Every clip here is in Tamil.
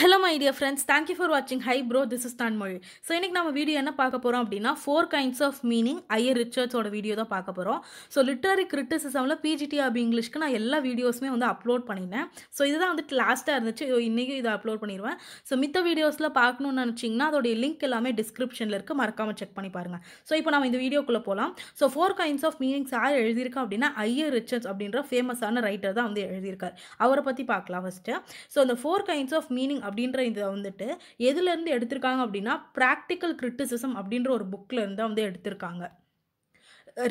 Hello my dear friends thank you for வாட்சிங் hi bro this is Thanmozhi so இன்றைக்கி நம்ம வீடியோ என்ன பார்க்க போகிறோம் அப்படின்னா four kinds of meaning I A ரிச்சர்ட்ஸோட வீடியோ தான் பார்க்க போகிறோம் ஸோ லிட்ரரி கிரிட்டிசிசமில் பிஜிடி ஆபி இங்கிலீஷ்க்கு நான் எல்லா வீடியோஸுமே வந்து அப்லோட் பண்ணியிருந்தேன் ஸோ இதுதான் வந்துட்டு லாஸ்ட்டாக இருந்துச்சு இன்றைக்கும் இதை அப்லோட் பண்ணிடுவேன் ஸோ மித்த வீடியோஸில் பார்க்கணுன்னு நினச்சிங்கன்னா அதோடைய லிங்க் எல்லாமே டிஸ்கிரிப்ஷனில் இருக்குது மறக்காமல் செக் பண்ணி பாருங்கள் ஸோ இப்போ நம்ம இந்த வீடியோக்குள்ளே போகலாம் so four kinds of meanings யார் எழுதியிருக்கா அப்படின்னா ஐயர் ரிச்சர்ட்ஸ் அப்படின்ற ஃபேமஸான ரைட்டர் தான் வந்து எழுதியிருக்கார் அவரை பற்றி பார்க்கலாம் ஃபஸ்ட்டு ஸோ அந்த ஃபோர் கைண்ட்ஸ் ஆஃப் மீனிங் அப்படின்ற இதை வந்துட்டு எதுலேருந்து எடுத்திருக்காங்க அப்படின்னா ப்ராக்டிக்கல் கிரிட்டிசிசம் அப்படின்ற ஒரு புக்கில் இருந்து தான் வந்து எடுத்திருக்காங்க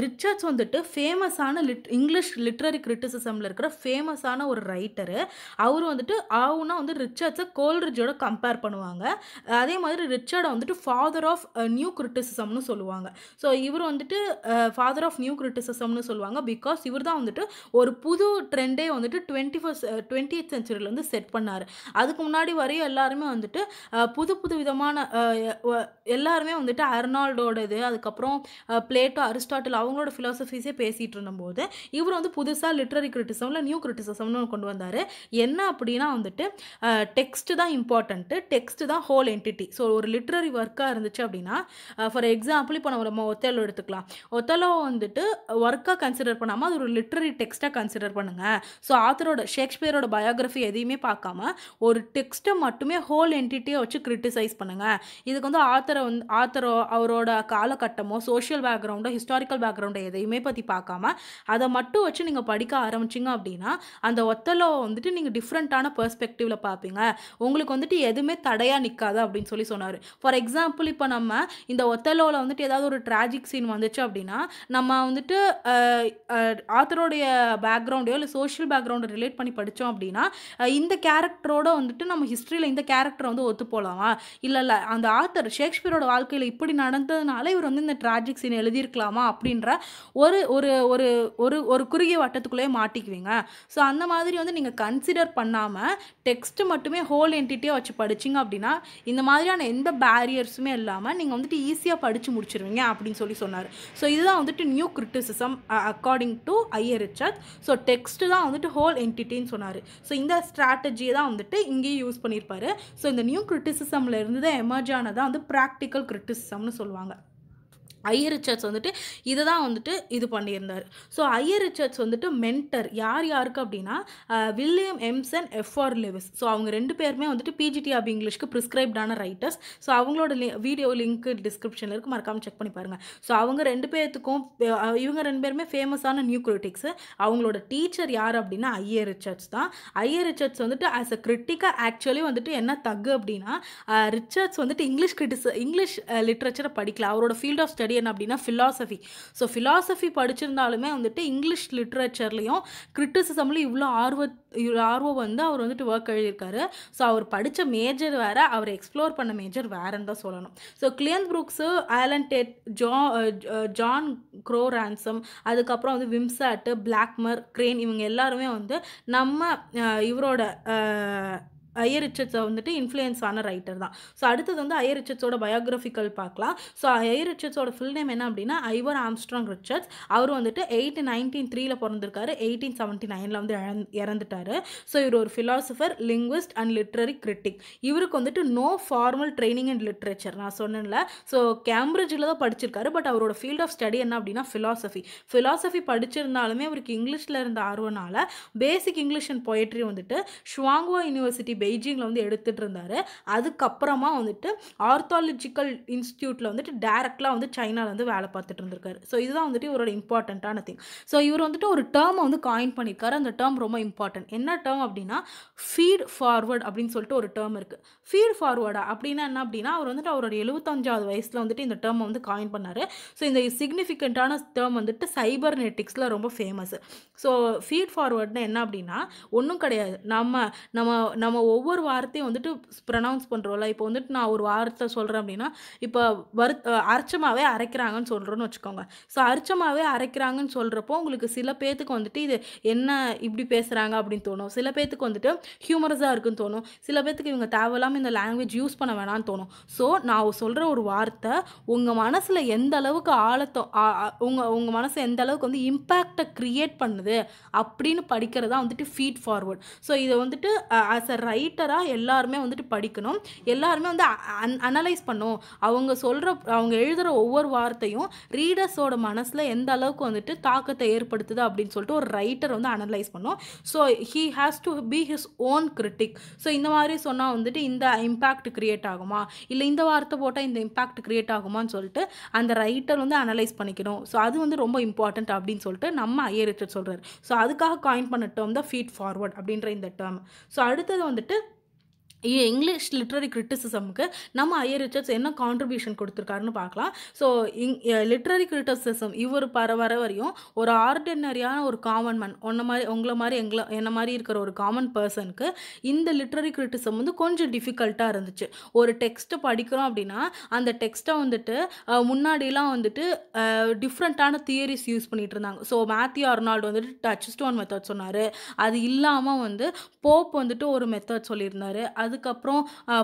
ரிச்சர்ட்ஸ் வந்துட்டு ஃபேமஸான லிட் இங்கிலீஷ் லிட்ரரி கிரிட்டிசிசமில் இருக்கிற ஃபேமஸான ஒரு ரைட்டரு அவர் வந்துட்டு ஆவுனா வந்து ரிச்சர்ட்ஸை கோல்ரிஜோட கம்பேர் பண்ணுவாங்க அதே மாதிரி ரிச்சர்டை வந்துட்டு ஃபாதர் ஆஃப் நியூ கிரிட்டிசிசம்னு சொல்லுவாங்க ஸோ இவர் வந்துட்டு ஃபாதர் ஆஃப் நியூ கிரிட்டிசிசம்னு சொல்லுவாங்க பிகாஸ் இவர் தான் வந்துட்டு ஒரு புது ட்ரெண்டே வந்துட்டு டுவெண்ட்டி ஃபஸ்ட் டுவெண்ட்டி எய்த் சென்ச்சுரியிலேருந்து செட் பண்ணார் அதுக்கு முன்னாடி வரையும் எல்லாருமே வந்துட்டு புது புது விதமான எல்லாருமே வந்துட்டு அர்னால்டோடது அதுக்கப்புறம் பிளேட்டோ அரிஸ்டாட்டல் ஆர்டிக்கல் அவங்களோட ஃபிலாசபிஸே பேசிகிட்டு இருந்தபோது இவர் வந்து புதுசாக லிட்ரரி கிரிட்டிசமில் நியூ கிரிட்டிசம்னு கொண்டு வந்தார் என்ன அப்படின்னா வந்துட்டு டெக்ஸ்ட்டு தான் இம்பார்ட்டண்ட்டு டெக்ஸ்ட் தான் ஹோல் என்டிட்டி ஸோ ஒரு லிட்ரரி ஒர்க்காக இருந்துச்சு அப்படின்னா ஃபார் எக்ஸாம்பிள் இப்போ நம்ம நம்ம ஒத்தலோ எடுத்துக்கலாம் ஒத்தலோ வந்துட்டு ஒர்க்காக கன்சிடர் பண்ணாமல் அது ஒரு லிட்ரரி டெக்ஸ்ட்டாக கன்சிடர் பண்ணுங்கள் ஸோ ஆத்தரோட ஷேக்ஸ்பியரோட பயோகிராஃபி எதையுமே பார்க்காம ஒரு டெக்ஸ்ட்டை மட்டுமே ஹோல் என்டிட்டியை வச்சு கிரிட்டிசைஸ் பண்ணுங்கள் இதுக்கு வந்து ஆத்தரை வந்து ஆத்தரோ அவரோட காலகட்டமோ சோஷியல் பேக்ரவுண்டோ ஹிஸ்டாரிக்கல் பொலிட்டிக்கல் பேக்ரவுண்டை எதையுமே பற்றி பார்க்காம அதை மட்டும் வச்சு நீங்கள் படிக்க ஆரம்பிச்சிங்க அப்படின்னா அந்த ஒத்தலோ வந்துட்டு நீங்கள் டிஃப்ரெண்ட்டான பெர்ஸ்பெக்டிவில் பார்ப்பீங்க உங்களுக்கு வந்துட்டு எதுவுமே தடையாக நிற்காது அப்படின்னு சொல்லி சொன்னார் ஃபார் எக்ஸாம்பிள் இப்போ நம்ம இந்த ஒத்தலோவில் வந்துட்டு ஏதாவது ஒரு ட்ராஜிக் சீன் வந்துச்சு அப்படின்னா நம்ம வந்துட்டு ஆத்தரோடைய பேக்ரவுண்டையோ இல்லை சோஷியல் பேக்ரவுண்டை ரிலேட் பண்ணி படித்தோம் அப்படின்னா இந்த கேரக்டரோட வந்துட்டு நம்ம ஹிஸ்ட்ரியில் இந்த கேரக்டர் வந்து ஒத்து போகலாமா இல்லை இல்லை அந்த ஆத்தர் ஷேக்ஸ்பியரோட வாழ்க்கையில் இப்படி நடந்ததுனால இவர் வந்து இந்த ட்ராஜிக் சீன் எழுதியிருக்கலாமா அப்படி அப்படின்ற ஒரு ஒரு ஒரு ஒரு ஒரு குறுகிய வட்டத்துக்குள்ளேயே மாட்டிக்குவீங்க ஸோ அந்த மாதிரி வந்து நீங்கள் கன்சிடர் பண்ணாமல் டெக்ஸ்ட்டு மட்டுமே ஹோல் என்டிட்டியாக வச்சு படிச்சிங்க அப்படின்னா இந்த மாதிரியான எந்த பேரியர்ஸுமே இல்லாமல் நீங்கள் வந்துட்டு ஈஸியாக படித்து முடிச்சிருவீங்க அப்படின்னு சொல்லி சொன்னார் ஸோ இதுதான் வந்துட்டு new criticism according to I A Richard so text தான் வந்துட்டு ஹோல் என்டிட்டின்னு சொன்னார் ஸோ இந்த ஸ்ட்ராட்டஜியை தான் வந்துட்டு இங்கேயும் யூஸ் பண்ணியிருப்பார் ஸோ இந்த நியூ கிரிட்டிசிசமில் இருந்து தான் எமர்ஜ் ஆனதான் வந்து ப்ராக்டிக்கல் கிரிட்டிசிசம்னு சொல்லுவாங்க ஐயர் ரிச்சர்ட்ஸ் வந்துட்டு இதை தான் வந்துட்டு இது பண்ணியிருந்தார் ஸோ ஐயர் ரிச்சர்ட்ஸ் வந்துட்டு மென்டர் யார் யாருக்கு அப்படின்னா William Empson F R Leavis so அவங்க ரெண்டு பேருமே வந்துட்டு பிஜிடி ஆப் இங்கிலீஷ்க்கு ப்ரிஸ்கிரைப்டான ரைட்டர்ஸ் ஸோ அவங்களோட லி வீடியோ லிங்க்கு டிஸ்கிரிப்ஷனில் இருக்குது மறக்காமல் செக் பண்ணி பாருங்கள் ஸோ அவங்க ரெண்டு பேர்த்துக்கும் இவங்க ரெண்டு பேருமே ஃபேமஸான நியூ கிரிட்டிக்ஸு அவங்களோட டீச்சர் யார் அப்படின்னா ஐயர் ரிச்சர்ட்ஸ் தான் ஐயர் ரிச்சர்ட்ஸ் வந்துட்டு ஆஸ் அ கிரிட்டிக்காக ஆக்சுவலி வந்துட்டு என்ன தகு அப்படின்னா ரிச்சர்ட்ஸ் வந்துட்டு இங்கிலீஷ் கிரிட்டிஸ் இங்கிலீஷ் லிட்ரேச்சரை படிக்கல அவரோட ஃபீல்ட் ஆஃப் ஸ்டடி என்ன அப்படின்னா ஃபிலாசபி ஸோ ஃபிலாசபி படிச்சிருந்தாலுமே வந்துட்டு இங்கிலீஷ் லிட்ரேச்சர்லேயும் கிரிட்டிசிசம்லையும் இவ்வளோ ஆர்வ ஆர்வம் வந்து அவர் வந்துட்டு ஒர்க் எழுதியிருக்காரு ஸோ அவர் படித்த மேஜர் வேறு அவர் எக்ஸ்ப்ளோர் பண்ண மேஜர் வேறுன்னு தான் சொல்லணும் so Cleanth Brooks Allen Tate ஜா ஜான் க்ரோ ரான்சம் அதுக்கப்புறம் வந்து விம்சாட்டு பிளாக்மர் கிரேன் இவங்க எல்லாருமே வந்து நம்ம uh, இவரோட uh, ஐயர் ரிச்சர்ட்ஸை வந்துட்டு இன்ஃப்ளூயன்ஸ் ஆன ரைட்டர் தான் ஸோ அடுத்தது வந்து ஐயர் ரிச்சர்ட்ஸோட பயோகிராஃபிக்கல் பார்க்கலாம் ஸோ ஐயர் ரிச்சர்ட்ஸோட ஃபுல் நேம் என்ன அப்படின்னா ஐவர் ஆம்ஸ்ட்ராங் ரிச்சர்ட்ஸ் அவர் வந்துட்டு எயிட் நைன்டீன் த்ரீல பிறந்திருக்காரு எயிட்டீன் செவன்ட்டி நைனில் வந்து இறந்துட்டாரு ஸோ இவர் ஒரு philosopher linguist and literary critic இவருக்கு வந்துட்டு no formal training and literature நான் சொன்னேன்ல ஸோ கேம்பிரிட்ஜில் தான் படிச்சிருக்காரு பட் அவரோட ஃபீல்ட் ஆஃப் ஸ்டடி என்ன அப்படின்னா ஃபிலாசபி ஃபிலாசபி படிச்சிருந்தாலுமே அவருக்கு இங்கிலீஷில் இருந்த ஆர்வனால பேசிக் இங்கிலீஷ் அண்ட் பொயட்ரி வந்துட்டு ஷுவாங்குவா யூனிவர்சிட்டி பெய்ஜிங்கில் வந்து எடுத்துகிட்டு இருந்தார் அதுக்கப்புறமா வந்துட்டு ஆர்த்தாலஜிக்கல் இன்ஸ்டியூட்டில் வந்துட்டு டேரெக்டாக வந்து சைனாவில் வந்து வேலை பார்த்துட்டு இருந்திருக்காரு ஸோ இதுதான் வந்துட்டு இவரோட இம்பார்ட்டண்ட்டான திங் ஸோ இவர் வந்துட்டு ஒரு டேர்மை வந்து காயின் பண்ணியிருக்காரு அந்த டேர்ம் ரொம்ப இம்பார்ட்டன்ட் என்ன டேர்ம் அப்படின்னா ஃபீட் ஃபார்வர்ட் அப்படின்னு சொல்லிட்டு ஒரு டேர்ம் இருக்குது ஃபீட் ஃபார்வர்டா அப்படின்னா என்ன அப்படின்னா அவர் வந்துட்டு அவரோட எழுபத்தஞ்சாவது வயசில் வந்துட்டு இந்த டேர்மை வந்து காயின் பண்ணார் ஸோ இந்த சிக்னிஃபிகண்ட்டான டேர்ம் வந்துட்டு சைபர் நெட்டிக்ஸில் ரொம்ப ஃபேமஸ் ஸோ ஃபீட் ஃபார்வர்ட்னா என்ன அப்படின்னா ஒன்றும் கிடையாது நம்ம நம்ம நம்ம ஒவ்வொரு வார்த்தையும் வந்துட்டு ப்ரனவுன்ஸ் பண்ணுறோம்ல இப்போ வந்துட்டு நான் ஒரு வார்த்தை சொல்கிறேன் அப்படின்னா இப்போ வரு அரைச்சமாகவே அரைக்கிறாங்கன்னு சொல்கிறோன்னு வச்சுக்கோங்க ஸோ அரிச்சமாகவே அரைக்கிறாங்கன்னு சொல்கிறப்போ உங்களுக்கு சில பேத்துக்கு வந்துட்டு இது என்ன இப்படி பேசுகிறாங்க அப்படின்னு தோணும் சில பேத்துக்கு வந்துட்டு ஹியூமரஸாக இருக்குன்னு தோணும் சில பேத்துக்கு இவங்க தேவையில்லாமல் இந்த லாங்குவேஜ் யூஸ் பண்ண வேணான்னு தோணும் ஸோ நான் சொல்கிற ஒரு வார்த்தை உங்கள் மனசில் எந்த அளவுக்கு ஆழத்தோ உங்கள் உங்கள் மனசு எந்த அளவுக்கு வந்து இம்பேக்டை க்ரியேட் பண்ணுது அப்படின்னு படிக்கிறதா வந்துட்டு ஃபீட் ஃபார்வர்ட் ஸோ இதை வந்துட்டு ஆஸ் அ ரைட் ரைட்டராக எல்லாருமே வந்துட்டு படிக்கணும் எல்லாருமே வந்து அனலைஸ் பண்ணும் அவங்க சொல்கிற அவங்க எழுதுகிற ஒவ்வொரு வார்த்தையும் ரீடர்ஸோட மனசில் எந்த அளவுக்கு வந்துட்டு தாக்கத்தை ஏற்படுத்துது அப்படின்னு சொல்லிட்டு ஒரு ரைட்டர் வந்து அனலைஸ் பண்ணும் so he has to be his own critic so இந்த மாதிரி சொன்னால் வந்துட்டு இந்த இம்பேக்ட் கிரியேட் ஆகுமா இல்லை இந்த வார்த்தை போட்டால் இந்த இம்பேக்ட் க்ரியேட் ஆகுமான்னு சொல்லிட்டு அந்த ரைட்டர் வந்து அனலைஸ் பண்ணிக்கணும் ஸோ அது வந்து ரொம்ப இம்பார்ட்டண்ட் அப்படின்னு சொல்லிட்டு நம்ம ரிட்டர் சொல்கிறார் ஸோ அதுக்காக காயின் பண்ண டேர்ம் தான் ஃபீட் ஃபார்வர்ட் அப்படின்ற இந்த டேர்ம் ஸோ அடுத்தது வந்துட்டு இங்கிலீஷ் லிட்ரரி கிரிட்டிசிசமுக்கு நம்ம ஐயர் ரிச்சர்ட்ஸ் என்ன கான்ட்ரிபியூஷன் கொடுத்துருக்காருன்னு பார்க்கலாம் ஸோ இங் லிட்ரரி கிரிட்டிசிசம் இவர் பர வர வரையும் ஒரு ஆர்டினரியான ஒரு காமன் மேன் ஒன்ன மாதிரி உங்களை மாதிரி எங்களை என்ன மாதிரி இருக்கிற ஒரு காமன் பர்சனுக்கு இந்த லிட்ரரி கிரிட்டிசம் வந்து கொஞ்சம் டிஃபிகல்ட்டாக இருந்துச்சு ஒரு டெக்ஸ்ட்டை படிக்கிறோம் அப்படின்னா அந்த டெக்ஸ்ட்டை வந்துட்டு முன்னாடிலாம் வந்துட்டு டிஃப்ரெண்ட்டான தியரிஸ் யூஸ் பண்ணிட்டு இருந்தாங்க ஸோ மேத்யூ அர்னால்டு வந்துட்டு டச் ஸ்டோன் மெத்தட் சொன்னார் அது இல்லாமல் வந்து போப் வந்துட்டு ஒரு மெத்தட் சொல்லியிருந்தார் அது அதுக்கப்புறம்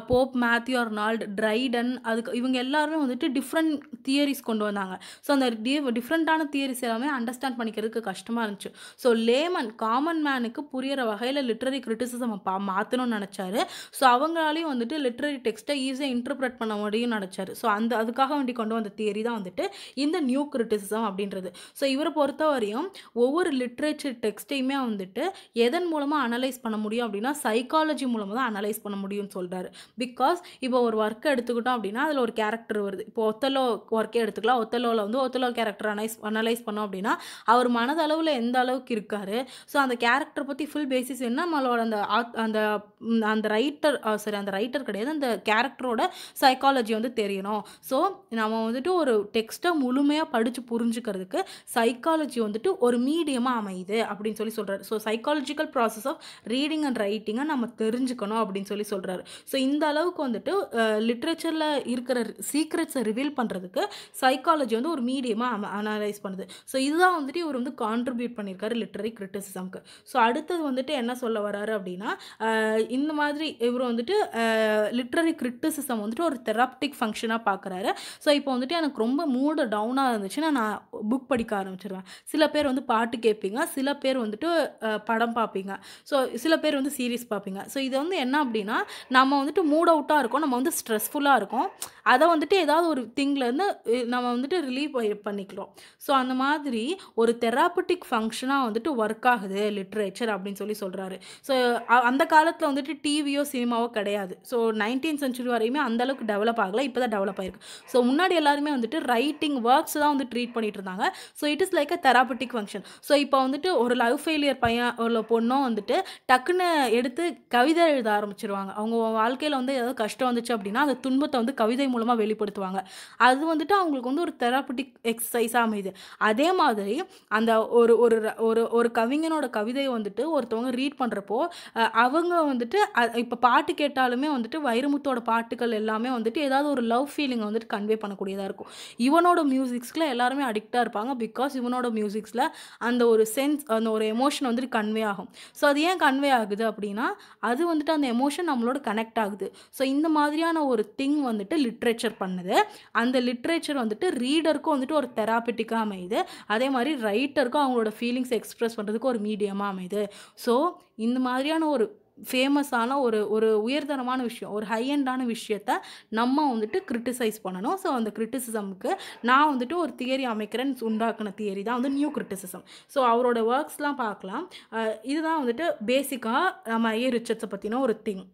போப் மேத்யூ அர்னால்டு ட்ரைடன் அதுக்கு இவங்க எல்லாருமே வந்துட்டு டிஃப்ரெண்ட் தியரிஸ் கொண்டு வந்தாங்க ஸோ அந்த டிஃப்ரெண்ட்டான தியரிஸ் எல்லாமே அண்டர்ஸ்டாண்ட் பண்ணிக்கிறதுக்கு கஷ்டமாக இருந்துச்சு ஸோ லேமன் காமன் மேனுக்கு புரியிற வகையில் லிட்ரரி கிரிட்டிசிசம் பா மாற்றணும்னு நினச்சாரு ஸோ அவங்களாலையும் வந்துட்டு லிட்ரரி டெக்ஸ்ட்டை ஈஸியாக இன்டர்பிரட் பண்ண முடியும்னு நினச்சாரு ஸோ அந்த அதுக்காக வேண்டி கொண்டு வந்த தியரி தான் வந்துட்டு இந்த நியூ கிரிட்டிசிசம் அப்படின்றது ஸோ இவரை பொறுத்த வரையும் ஒவ்வொரு லிட்ரேச்சர் டெக்ஸ்ட்டையுமே வந்துட்டு எதன் மூலமாக அனலைஸ் பண்ண முடியும் அப்படின்னா சைக்காலஜி மூலமாக தான் அனலைஸ் பண்ண பண்ண முடியும்னு சொல்கிறாரு பிகாஸ் இப்போ ஒரு ஒர்க்கை எடுத்துக்கிட்டோம் அப்படின்னா அதில் ஒரு கேரக்டர் வருது இப்போ ஒத்தலோ ஒர்க்கே எடுத்துக்கலாம் ஒத்தலோவில் வந்து ஒத்தலோ கேரக்டர் அனலைஸ் அனலைஸ் பண்ணோம் அப்படின்னா அவர் மனதளவில் எந்த அளவுக்கு இருக்கார் ஸோ அந்த கேரக்டர் பற்றி ஃபுல் பேசிஸ் என்ன நம்மளோட அந்த அந்த அந்த ரைட்டர் சரி அந்த ரைட்டர் கிடையாது அந்த கேரக்டரோட சைக்காலஜி வந்து தெரியணும் ஸோ நம்ம வந்துட்டு ஒரு டெக்ஸ்ட்டை முழுமையாக படித்து புரிஞ்சுக்கிறதுக்கு சைக்காலஜி வந்துட்டு ஒரு மீடியமாக அமையுது அப்படின்னு சொல்லி சொல்கிறார் so psychological process of reading and ரைட்டிங்கை நம்ம தெரிஞ்சுக்கணும் அப்படின்னு சொல்லி மாதிரி சொல்கிறாரு ஸோ இந்த அளவுக்கு வந்துட்டு லிட்ரேச்சரில் இருக்கிற சீக்ரெட்ஸை ரிவீல் பண்ணுறதுக்கு சைக்காலஜி வந்து ஒரு மீடியமாக அனலைஸ் பண்ணுது ஸோ இதுதான் வந்துட்டு இவர் வந்து கான்ட்ரிபியூட் பண்ணியிருக்காரு லிட்ரரி கிரிட்டிசிசம்க்கு ஸோ அடுத்தது வந்துட்டு என்ன சொல்ல வராரு அப்படின்னா இந்த மாதிரி இவர் வந்துட்டு லிட்ரரி கிரிட்டிசிசம் வந்துட்டு ஒரு தெராப்டிக் ஃபங்க்ஷனாக பார்க்குறாரு ஸோ இப்போ வந்துட்டு எனக்கு ரொம்ப மூடு டவுனாக இருந்துச்சுன்னா நான் புக் படிக்க ஆரம்பிச்சிருவேன் சில பேர் வந்து பாட்டு கேட்பீங்க சில பேர் வந்துட்டு படம் பார்ப்பீங்க ஸோ சில பேர் வந்து சீரீஸ் பார்ப்பீங்க ஸோ இது வந்து என்ன அப்படின்னா அப்படின்னா நம்ம வந்துட்டு மூட் அவுட்டாக இருக்கோம் நம்ம வந்து ஸ்ட்ரெஸ்ஃபுல்லாக இருக்கும் அதை வந்துட்டு ஏதாவது ஒரு திங்லேருந்து நம்ம வந்துட்டு ரிலீவ் பண்ணிக்கிறோம் ஸோ அந்த மாதிரி ஒரு தெராப்பட்டிக் ஃபங்க்ஷனாக வந்துட்டு ஒர்க் ஆகுது லிட்ரேச்சர் அப்படின்னு சொல்லி சொல்கிறாரு ஸோ அந்த காலத்தில் வந்துட்டு டிவியோ சினிமாவோ கிடையாது ஸோ நைன்டீன் சென்ச்சுரி வரையுமே அந்தளவுக்கு டெவலப் ஆகலை இப்போ தான் டெவலப் ஆயிருக்கு ஸோ முன்னாடி எல்லாருமே வந்துட்டு ரைட்டிங் ஒர்க்ஸ் தான் வந்து ட்ரீட் பண்ணிட்டு இருந்தாங்க so it is like a therapeutic function so இப்போ வந்துட்டு ஒரு லவ் ஃபெயிலியர் பையன் ஒரு பொண்ணும் வந்துட்டு டக்குன்னு எடுத்து கவிதை எழுத ஆரம்பிச்சிருவாங்க எழுதுவாங்க அவங்க வாழ்க்கையில் வந்து ஏதாவது கஷ்டம் வந்துச்சு அப்படின்னா அந்த துன்பத்தை வந்து கவிதை மூலமாக வெளிப்படுத்துவாங்க அது வந்துட்டு அவங்களுக்கு வந்து ஒரு தெராப்பட்டிக் எக்ஸசைஸாக அமையுது அதே மாதிரி அந்த ஒரு ஒரு ஒரு ஒரு கவிஞனோட கவிதையை வந்துட்டு ஒருத்தவங்க ரீட் பண்ணுறப்போ அவங்க வந்துட்டு இப்போ பாட்டு கேட்டாலுமே வந்துட்டு வைரமுத்தோட பாட்டுகள் எல்லாமே வந்துட்டு ஏதாவது ஒரு லவ் ஃபீலிங்கை வந்துட்டு கன்வே பண்ணக்கூடியதாக இருக்கும் இவனோட மியூசிக்ஸில் எல்லாருமே அடிக்டாக இருப்பாங்க பிகாஸ் இவனோட மியூசிக்ஸில் அந்த ஒரு சென்ஸ் அந்த ஒரு எமோஷன் வந்துட்டு கன்வே ஆகும் ஸோ அது ஏன் கன்வே ஆகுது அப்படின்னா அது வந்துட்டு அந்த எமோஷன் நம்மளோட கனெக்ட் ஆகுது ஸோ இந்த மாதிரியான ஒரு திங் வந்துட்டு லிட்ரேச்சர் பண்ணுது அந்த லிட்ரேச்சர் வந்துட்டு ரீடருக்கும் வந்துட்டு ஒரு தெராப்பிட்டிக்காக அமையுது அதே மாதிரி ரைட்டருக்கும் அவங்களோட ஃபீலிங்ஸ் எக்ஸ்ப்ரெஸ் பண்ணுறதுக்கு ஒரு மீடியமாக அமையுது ஸோ இந்த மாதிரியான ஒரு ஃபேமஸான ஒரு ஒரு உயர்தரமான விஷயம் ஒரு ஹையண்டான விஷயத்த நம்ம வந்துட்டு கிரிட்டிசைஸ் பண்ணணும் ஸோ அந்த கிரிட்டிசிசமுக்கு நான் வந்துட்டு ஒரு தியரி அமைக்கிறேன் உண்டாக்குன தியரி தான் வந்து நியூ கிரிட்டிசிசம் ஸோ அவரோட ஒர்க்ஸ்லாம் பார்க்கலாம் இதுதான் வந்துட்டு பேசிக்காக நம்ம ஐயர் ரிச்சர்ட்ஸை பற்றின ஒரு திங்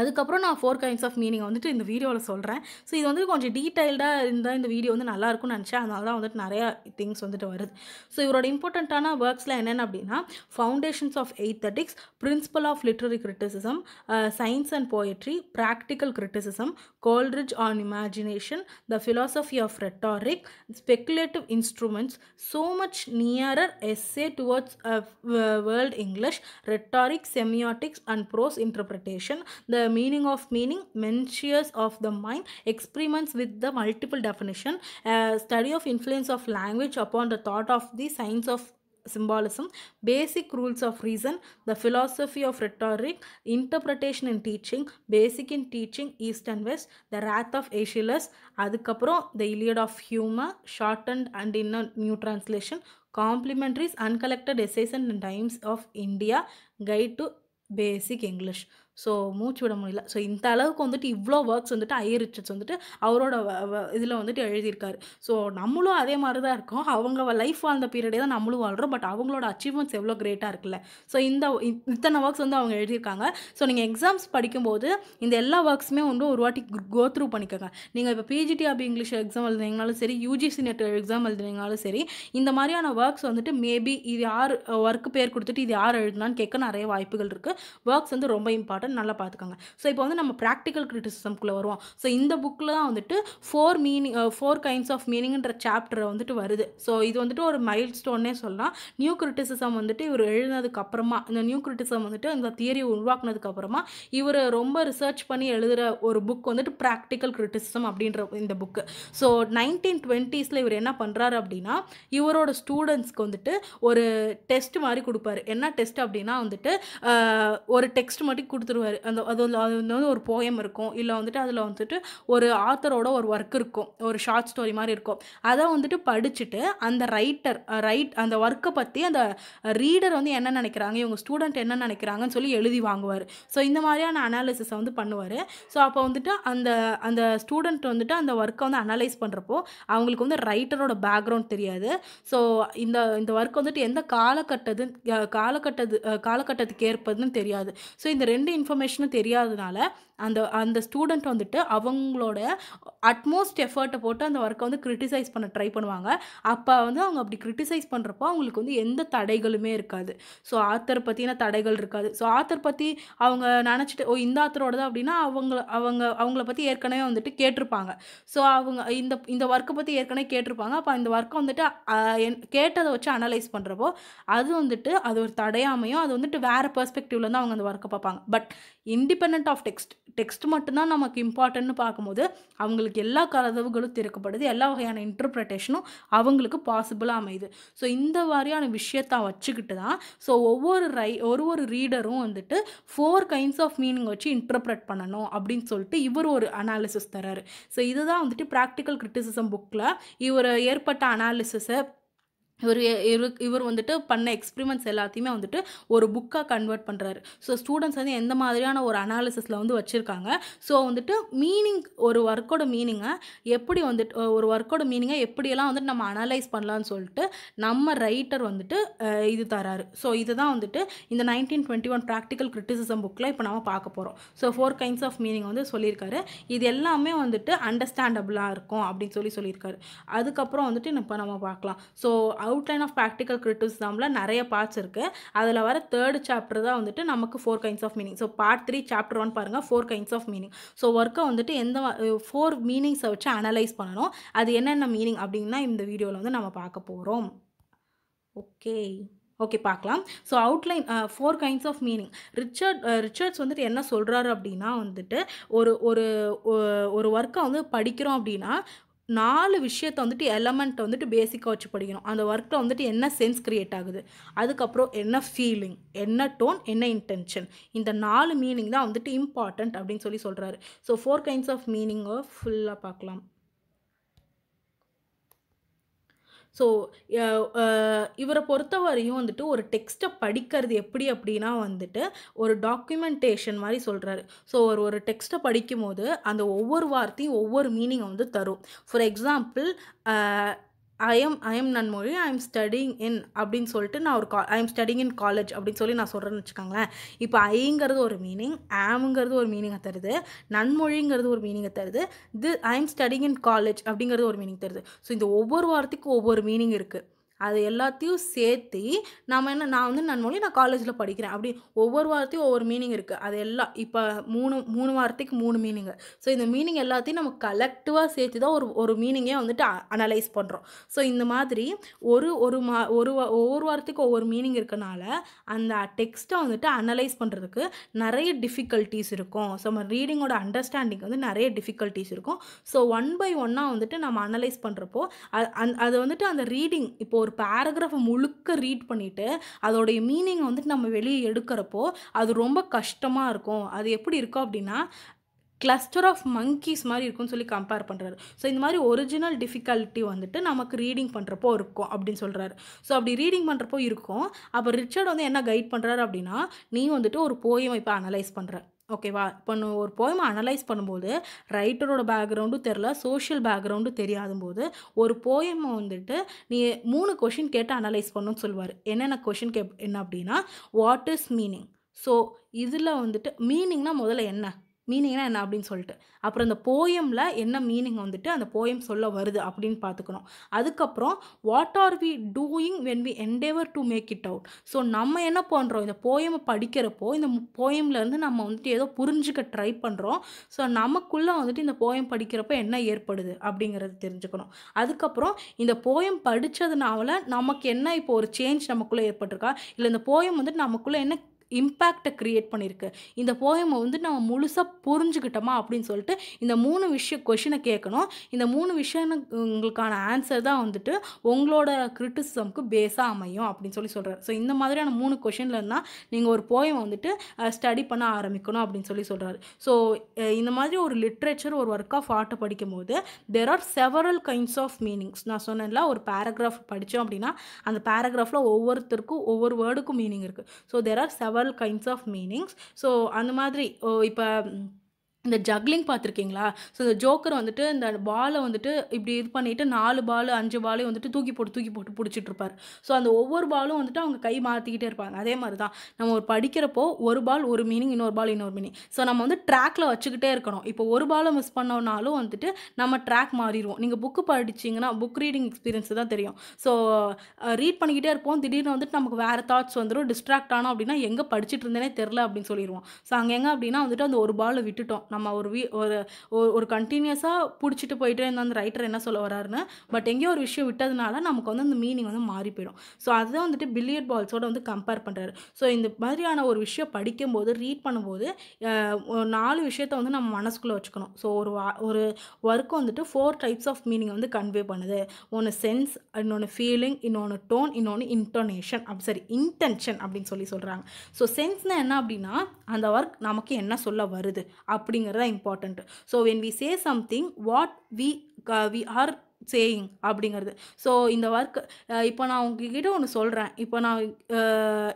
அதுக்கப்புறம் நான் ஃபோர் கைண்ட்ஸ் ஆஃப் மீனிங் வந்துட்டு இந்த வீடியோவில் சொல்கிறேன் ஸோ இது வந்து கொஞ்சம் டீட்டெயில்டாக இருந்தால் இந்த வீடியோ வந்து நல்லாயிருக்கும்னு நினச்சேன் அதனால தான் வந்துட்டு நிறையா திங்ஸ் வந்துட்டு வருது ஸோ இவரோட இம்பார்ட்டண்ட்டான ஒர்க்ஸில் என்னென்ன அப்படின்னா foundations of aesthetics principle of literary criticism science and poetry practical criticism Coleridge on imagination the philosophy of rhetoric speculative instruments so much nearer essays towards world English rhetoric semiotics and prose interpretation the the meaning of meaning, mentius of the mind, experiments with the multiple definition, uh, study of influence of language upon the thought of the science of symbolism, basic rules of reason, the philosophy of rhetoric, interpretation in teaching, basic in teaching, east and west, the wrath of Aeschylus, அதுக்கப்புறம் the Iliad of Homer, shortened and in a new translation, complementaries, uncollected essays and times of India, guide to basic English. So மூச்சு விட முடியல ஸோ இந்த அளவுக்கு வந்துட்டு இவ்வளோ ஒர்க்ஸ் வந்துட்டு ஐ ரிச்சர்ட்ஸ் வந்துட்டு அவரோட இதில் வந்துட்டு எழுதியிருக்காரு ஸோ நம்மளும் அதே மாதிரி தான் இருக்கோம் அவங்க லைஃப் வாழ்ந்த பீரியடே தான் நம்மளும் வாழ்கிறோம் பட் அவங்களோட அச்சீவ்மெண்ட்ஸ் எவ்வளோ கிரேட்டாக இருக்குல்ல ஸோ இந்த இத்தனை ஒர்க்ஸ் வந்து அவங்க எழுதியிருக்காங்க ஸோ நீங்கள் எக்ஸாம்ஸ் படிக்கும்போது இந்த எல்லா ஒர்க்ஸுமே வந்து ஒரு வாட்டி கோ த்ரூ பண்ணிக்கோங்க நீங்கள் இப்போ பிஜிடி அப்படி இங்கிலீஷ் எக்ஸாம் எழுதுனீங்கனாலும் சரி யூஜிசி நெட் எக்ஸாம் எழுதுனீங்கனாலும் சரி இந்த மாதிரியான ஒர்க்ஸ் வந்துட்டு மேபி இது யார் ஒர்க்கு பேர் கொடுத்துட்டு இது யார் எழுதுனான்னு கேட்க நிறைய வாய்ப்புகள் இருக்குது ஒர்க்ஸ் வந்து ரொம்ப இம்பார்ட்டன்ட் நல்லா பார்த்துக்கோங்க ஸோ இப்போ வந்து நம்ம ப்ராக்டிக்கல் கிரிட்டிசிசம்குள்ளே வருவோம் ஸோ இந்த புக்கில் தான் வந்துட்டு four meaning four kinds of மீனிங்ன்ற சாப்டர் வந்துட்டு வருது ஸோ இது வந்துட்டு ஒரு மைல் ஸ்டோன்னே சொல்லலாம் நியூ கிரிட்டிசிசம் வந்துட்டு இவர் எழுதினதுக்கு அப்புறமா இந்த நியூ கிரிட்டிசம் வந்துட்டு இந்த தியரியை உருவாக்குனதுக்கு அப்புறமா இவர் ரொம்ப ரிசர்ச் பண்ணி எழுதுகிற ஒரு புக் வந்துட்டு ப்ராக்டிக்கல் கிரிட்டிசிசம் அப்படின்ற இந்த புக்கு ஸோ நைன்டீன் டுவெண்ட்டீஸில் இவர் என்ன பண்ணுறாரு அப்படின்னா இவரோட ஸ்டூடெண்ட்ஸ்க்கு வந்துட்டு ஒரு டெஸ்ட் மாதிரி கொடுப்பாரு என்ன டெஸ்ட் அப்படின்னா வந்துட்டு uh, ஒரு டெக்ஸ்ட் மட்டும் கொடுத்து கொடுத்துருவார் அந்த அது அது வந்து ஒரு போயம் இருக்கும் இல்லை வந்துட்டு அதில் வந்துட்டு ஒரு ஆத்தரோட ஒரு ஒர்க் இருக்கும் ஒரு ஷார்ட் ஸ்டோரி மாதிரி இருக்கும் அதை வந்துட்டு படிச்சுட்டு அந்த ரைட்டர் ரைட் அந்த ஒர்க்கை பற்றி அந்த ரீடர் வந்து என்ன நினைக்கிறாங்க இவங்க ஸ்டூடெண்ட் என்ன நினைக்கிறாங்கன்னு சொல்லி எழுதி வாங்குவார் ஸோ இந்த மாதிரியான அனாலிசிஸை வந்து பண்ணுவார் ஸோ அப்போ வந்துட்டு அந்த அந்த ஸ்டூடெண்ட் வந்துட்டு அந்த ஒர்க்கை வந்து அனலைஸ் பண்ணுறப்போ அவங்களுக்கு வந்து ரைட்டரோட பேக்ரவுண்ட் தெரியாது ஸோ இந்த இந்த ஒர்க் வந்துட்டு எந்த காலகட்டது காலகட்டது காலகட்டத்துக்கு ஏற்பதுன்னு தெரியாது ஸோ இந்த ரெண்டு இன்ஃபர்மேஷனும் தெரியாததுனால அந்த அந்த ஸ்டூடெண்ட் வந்துட்டு அவங்களோட அட்மோஸ்ட் எஃபர்ட்டை போட்டு அந்த ஒர்க்கை வந்து கிரிட்டிசைஸ் பண்ண ட்ரை பண்ணுவாங்க அப்போ வந்து அவங்க அப்படி கிரிட்டிசைஸ் பண்ணுறப்போ அவங்களுக்கு வந்து எந்த தடைகளுமே இருக்காது ஸோ ஆத்தர் பற்றின தடைகள் இருக்காது ஸோ ஆத்தர் பற்றி அவங்க நினச்சிட்டு ஓ இந்த ஆத்தரோட தான் அப்படின்னா அவங்க அவங்க அவங்கள பற்றி ஏற்கனவே வந்துட்டு கேட்டிருப்பாங்க ஸோ அவங்க இந்த இந்த ஒர்க்கை பற்றி ஏற்கனவே கேட்டிருப்பாங்க அப்போ அந்த ஒர்க்கை வந்துட்டு கேட்டதை வச்சு அனலைஸ் பண்ணுறப்போ அது வந்துட்டு அது ஒரு தடையாமையும் அது வந்துட்டு வேறு பெர்ஸ்பெக்டிவ்லேருந்து அவங்க அந்த ஒர்க்கை பார்ப்பாங்க but independent of text text மட்டும்தான் நமக்கு இம்பார்ட்டன்ட்னு பார்க்கும்போது அவங்களுக்கு எல்லா கதவுகளும் திறக்கப்படுது எல்லா வகையான இன்டர்பிரட்டேஷனும் அவங்களுக்கு பாசிபிளாக அமையுது ஸோ இந்த மாதிரியான விஷயத்தை வச்சுக்கிட்டு தான் ஸோ ஒவ்வொரு ரை ஒரு ஒரு ரீடரும் வந்துட்டு ஃபோர் கைண்ட்ஸ் ஆஃப் மீனிங் வச்சு இன்டர்பிரட் பண்ணணும் அப்படின்னு சொல்லிட்டு இவர் ஒரு அனாலிசிஸ் தராரு ஸோ இதுதான் வந்துட்டு ப்ராக்டிக்கல் கிரிட்டிசிசம் புக்கில் இவர் ஏற்பட்ட அனாலிசிஸை இவர் இவர் வந்துட்டு பண்ண எக்ஸ்பிரிமெண்ட்ஸ் எல்லாத்தையுமே வந்துட்டு ஒரு புக்காக கன்வெர்ட் பண்ணுறாரு ஸோ ஸ்டூடெண்ட்ஸ் வந்து எந்த மாதிரியான ஒரு அனாலிசிஸில் வந்து வச்சுருக்காங்க ஸோ வந்துட்டு மீனிங் ஒரு ஒர்க்கோட மீனிங்கை எப்படி வந்துட்டு ஒரு ஒர்க்கோட மீனிங்கை எப்படியெல்லாம் வந்துட்டு நம்ம அனலைஸ் பண்ணலான்னு சொல்லிட்டு நம்ம ரைட்டர் வந்துட்டு இது தராரு ஸோ இதுதான் வந்துட்டு இந்த nineteen twenty one practical criticism புக்கில் இப்போ நம்ம பார்க்க போகிறோம் so four kinds of meaning வந்து சொல்லியிருக்காரு இது எல்லாமே வந்துட்டு அண்டர்ஸ்டாண்டபிளாக இருக்கும் அப்படின்னு சொல்லி சொல்லியிருக்காரு அதுக்கப்புறம் வந்துட்டு இப்போ நம்ம பார்க்கலாம் ஸோ அவுட்லைன் ஆஃப் ப்ராக்டிக்கல் கிரிட்டிசிசமில் நிறைய பார்ட்ஸ் இருக்குது அதில் வர தேர்ட் சாப்டர் தான் வந்துட்டு நமக்கு four kinds of meaning so part three chapter one பாருங்கள் four kinds of meaning so ஒர்க்கை வந்துட்டு எந்த ஃபோர் மீனிங்ஸை வச்சு அனலைஸ் பண்ணணும் அது என்னென்ன மீனிங் அப்படின்னா இந்த வீடியோவில் வந்து நம்ம பார்க்க போகிறோம் ஓகே ஓகே பார்க்கலாம் so outline four kinds of meaning Richard Richards வந்துட்டு என்ன சொல்கிறாரு அப்படின்னா வந்துட்டு ஒரு ஒரு ஒரு ஒர்க்கை வந்து படிக்கிறோம் அப்படின்னா நாலு விஷயத்தை வந்துட்டு எலமெண்ட்டை வந்துட்டு பேசிக்காக வச்சு படிக்கணும் அந்த ஒர்க்கில் வந்துட்டு என்ன சென்ஸ் க்ரியேட் ஆகுது அதுக்கப்புறம் என்ன ஃபீலிங் என்ன டோன் என்ன இன்டென்ஷன் இந்த நாலு மீனிங் தான் வந்துட்டு இம்பார்ட்டண்ட் அப்படின்னு சொல்லி சொல்கிறாரு ஸோ ஃபோர் கைண்ட்ஸ் ஆஃப் மீனிங்கை ஃபுல்லாக பார்க்கலாம் ஸோ இவரை பொறுத்த வரையும் வந்துட்டு ஒரு டெக்ஸ்ட்டை படிக்கிறது எப்படி அப்படின்னா வந்துட்டு ஒரு டாக்குமெண்டேஷன் மாதிரி சொல்கிறாரு ஸோ ஒரு ஒரு டெக்ஸ்ட்டை படிக்கும்போது அந்த ஒவ்வொரு வார்த்தையும் ஒவ்வொரு மீனிங்கை வந்து தரும் ஃபார் எக்ஸாம்பிள் எம் நன் மொழி ஐ எம் ஸ்டடிங் இன் அப்படின்னு சொல்லிட்டு நான் ஒரு கா I am studying in college அப்படின்னு சொல்லி நான் சொல்கிறேன்னு வச்சுக்கோங்களேன் இப்போ ஐங்கிறது ஒரு மீனிங் ஆமுங்கிறது ஒரு மீனிங்கை தருது நன்மொழிங்கிறது ஒரு மீனிங்கை தருது the I am studying in college அப்படிங்கிறது ஒரு மீனிங் தருது ஸோ இந்த ஒவ்வொரு வார்த்தைக்கும் ஒவ்வொரு மீனிங் இருக்குது அது எல்லாத்தையும் சேர்த்து நம்ம என்ன நான் வந்து நான் மொழி நான் காலேஜில் படிக்கிறேன் அப்படி ஒவ்வொரு வார்த்தையும் ஒவ்வொரு மீனிங் இருக்குது அது எல்லாம் இப்போ மூணு மூணு வார்த்தைக்கு மூணு மீனிங்கு ஸோ இந்த மீனிங் எல்லாத்தையும் நம்ம கலெக்டிவாக சேர்த்து தான் ஒரு ஒரு மீனிங்கே வந்துட்டு அனலைஸ் பண்ணுறோம் ஸோ இந்த மாதிரி ஒரு ஒரு மா ஒரு ஒவ்வொரு வாரத்துக்கும் ஒவ்வொரு மீனிங் இருக்கனால அந்த டெக்ஸ்ட்டை வந்துட்டு அனலைஸ் பண்ணுறதுக்கு நிறைய டிஃபிகல்ட்டிஸ் இருக்கும் ஸோ நம்ம ரீடிங்கோட அண்டர்ஸ்டாண்டிங் வந்து நிறைய டிஃபிகல்ட்டிஸ் இருக்கும் ஸோ ஒன் பை ஒன்னாக வந்துட்டு நம்ம அனலைஸ் பண்ணுறப்போ அது வந்துட்டு அந்த ரீடிங் இப்போ ஒரு ஒரு பேராகிராஃபை முழுக்க ரீட் பண்ணிவிட்டு அதோடைய மீனிங்கை வந்துட்டு நம்ம வெளியே எடுக்கிறப்போ அது ரொம்ப கஷ்டமாக இருக்கும் அது எப்படி இருக்கும் அப்படின்னா கிளஸ்டர் ஆஃப் மங்கீஸ் மாதிரி இருக்கும்னு சொல்லி கம்பேர் பண்ணுறாரு ஸோ இந்த மாதிரி ஒரிஜினல் டிஃபிகல்ட்டி வந்துட்டு நமக்கு ரீடிங் பண்ணுறப்போ இருக்கும் அப்படின்னு சொல்கிறாரு ஸோ அப்படி ரீடிங் பண்ணுறப்போ இருக்கும் அப்போ ரிச்சர்ட் வந்து என்ன கைட் பண்ணுறாரு அப்படின்னா நீ வந்துட்டு ஒரு போயம் இப்போ அனலைஸ் பண்ணுற ஓகேவா இப்போ ஒரு போயமை அனலைஸ் பண்ணும்போது ரைட்டரோட பேக்ரவுண்டும் தெரில சோஷியல் பேக்ரவுண்டும் தெரியாத போது ஒரு போயமை வந்துட்டு நீ மூணு கொஷின் கேட்டு அனலைஸ் பண்ணணும்னு சொல்லுவார் என்னென்ன கொஷின் கே என்ன அப்படின்னா வாட் இஸ் மீனிங் ஸோ இதில் வந்துட்டு மீனிங்னால் முதல்ல என்ன மீனிங்னா என்ன அப்படின்னு சொல்லிட்டு அப்புறம் இந்த போயமில் என்ன மீனிங் வந்துட்டு அந்த போயம் சொல்ல வருது அப்படின்னு பார்த்துக்கணும் அதுக்கப்புறம் what are we doing when we endeavour to make it out so நம்ம என்ன பண்ணுறோம் இந்த போயமை படிக்கிறப்போ இந்த போயம்லேருந்து நம்ம வந்துட்டு ஏதோ புரிஞ்சுக்க ட்ரை பண்ணுறோம் ஸோ நமக்குள்ளே வந்துட்டு இந்த போயம் படிக்கிறப்போ என்ன ஏற்படுது அப்படிங்கிறது தெரிஞ்சுக்கணும் அதுக்கப்புறம் இந்த போயம் படித்ததுனால நமக்கு என்ன இப்போ ஒரு சேஞ்ச் நமக்குள்ளே ஏற்பட்டிருக்கா இல்லை இந்த போயம் வந்துட்டு நமக்குள்ளே என்ன இம்பேக்டை க்ரியேட் பண்ணியிருக்கு இந்த போயமை வந்து நம்ம முழுசாக புரிஞ்சுக்கிட்டோமா அப்படின்னு சொல்லிட்டு இந்த மூணு விஷய கொஷினை கேட்கணும் இந்த மூணு விஷயங்களுக்கான ஆன்சர் தான் வந்துட்டு உங்களோட கிரிட்டிசிசம்க்கு பேஸாக அமையும் அப்படின்னு சொல்லி சொல்கிறார் ஸோ இந்த மாதிரியான மூணு கொஷினில் இருந்தால் நீங்கள் ஒரு போயம் வந்துட்டு ஸ்டடி பண்ண ஆரம்பிக்கணும் அப்படின்னு சொல்லி சொல்கிறாரு ஸோ இந்த மாதிரி ஒரு லிட்ரேச்சர் ஒரு ஒர்க் ஆஃப் ஆர்ட்டை படிக்கும்போது there are several kinds of meanings நான் சொன்னேன்ல ஒரு பேராகிராஃப் படித்தோம் அப்படின்னா அந்த பேராகிராஃபில் ஒவ்வொருத்தருக்கும் ஒவ்வொரு வேர்டுக்கும் மீனிங் இருக்குது so there are several twelve kinds of meanings so அந்த மாதிரி இப்போ இந்த ஜக்லிங் பார்த்துருக்கீங்களா ஸோ இந்த ஜோக்கர் வந்துட்டு இந்த பாலை வந்துட்டு இப்படி இது பண்ணிவிட்டு நாலு பால் அஞ்சு பாலையும் வந்துட்டு தூக்கி போட்டு தூக்கி போட்டு பிடிச்சிட்ருப்பார் ஸோ அந்த ஒவ்வொரு பாலும் வந்துட்டு அவங்க கை மாற்றிக்கிட்டே இருப்பாங்க அதே மாதிரி தான் நம்ம ஒரு படிக்கிறப்போ ஒரு பால் ஒரு மீனிங் இன்னொரு பால் இன்னொரு மீனிங் ஸோ நம்ம வந்து ட்ராக்கில் வச்சுக்கிட்டே இருக்கணும் இப்போ ஒரு பாலை மிஸ் பண்ணோம்னாலும் வந்துட்டு நம்ம ட்ராக் மாறிடுவோம் நீங்கள் புக்கு படிச்சிங்கன்னா புக் ரீடிங் எக்ஸ்பீரியன்ஸ் தான் தெரியும் ஸோ ரீட் பண்ணிக்கிட்டே இருப்போம் திடீர்னு வந்துட்டு நமக்கு வேறு தாட்ஸ் வந்துடும் டிஸ்ட்ராக்ட் ஆனோம் அப்படின்னா எங்கே படிச்சுட்டு இருந்தேனே தெரில அப்படின்னு சொல்லிடுவோம் ஸோ அங்கே எங்கே அப்படின்னா வந்துட்டு அந்த ஒரு பால் விட்டுட்டோம் நம்ம ஒரு வீ ஒரு ஒரு கண்டினியூஸாக பிடிச்சிட்டு போயிட்டே இருந்த அந்த ரைட்டர் என்ன சொல்ல வராருன்னு பட் எங்கேயோ ஒரு விஷயம் விட்டதுனால நமக்கு வந்து அந்த மீனிங் வந்து மாறி போயிடும் ஸோ அதுதான் வந்துட்டு பில்லியட் பால்ஸோட வந்து கம்பேர் பண்ணுறாரு ஸோ இந்த மாதிரியான ஒரு விஷயம் படிக்கும்போது ரீட் பண்ணும்போது நாலு விஷயத்த வந்து நம்ம மனசுக்குள்ளே வச்சுக்கணும் ஸோ ஒரு வா ஒரு ஒர்க் வந்துட்டு ஃபோர் டைப்ஸ் ஆஃப் மீனிங் வந்து கன்வே பண்ணுது ஒன்று சென்ஸ் இன்னொன்று ஃபீலிங் இன்னொன்று டோன் இன்னொன்று இன்டோனேஷன் அப்படி சாரி இன்டென்ஷன் அப்படின்னு சொல்லி சொல்கிறாங்க ஸோ சென்ஸ்னால் என்ன அப்படின்னா அந்த ஒர்க் நமக்கு என்ன சொல்ல வருது அப்படி அப்படிங்கிறது தான் important so when we say something what we we are saying அப்படிங்கிறது ஸோ இந்த ஒர்க் இப்போ நான் உங்ககிட்ட ஒன்று சொல்கிறேன் இப்போ நான்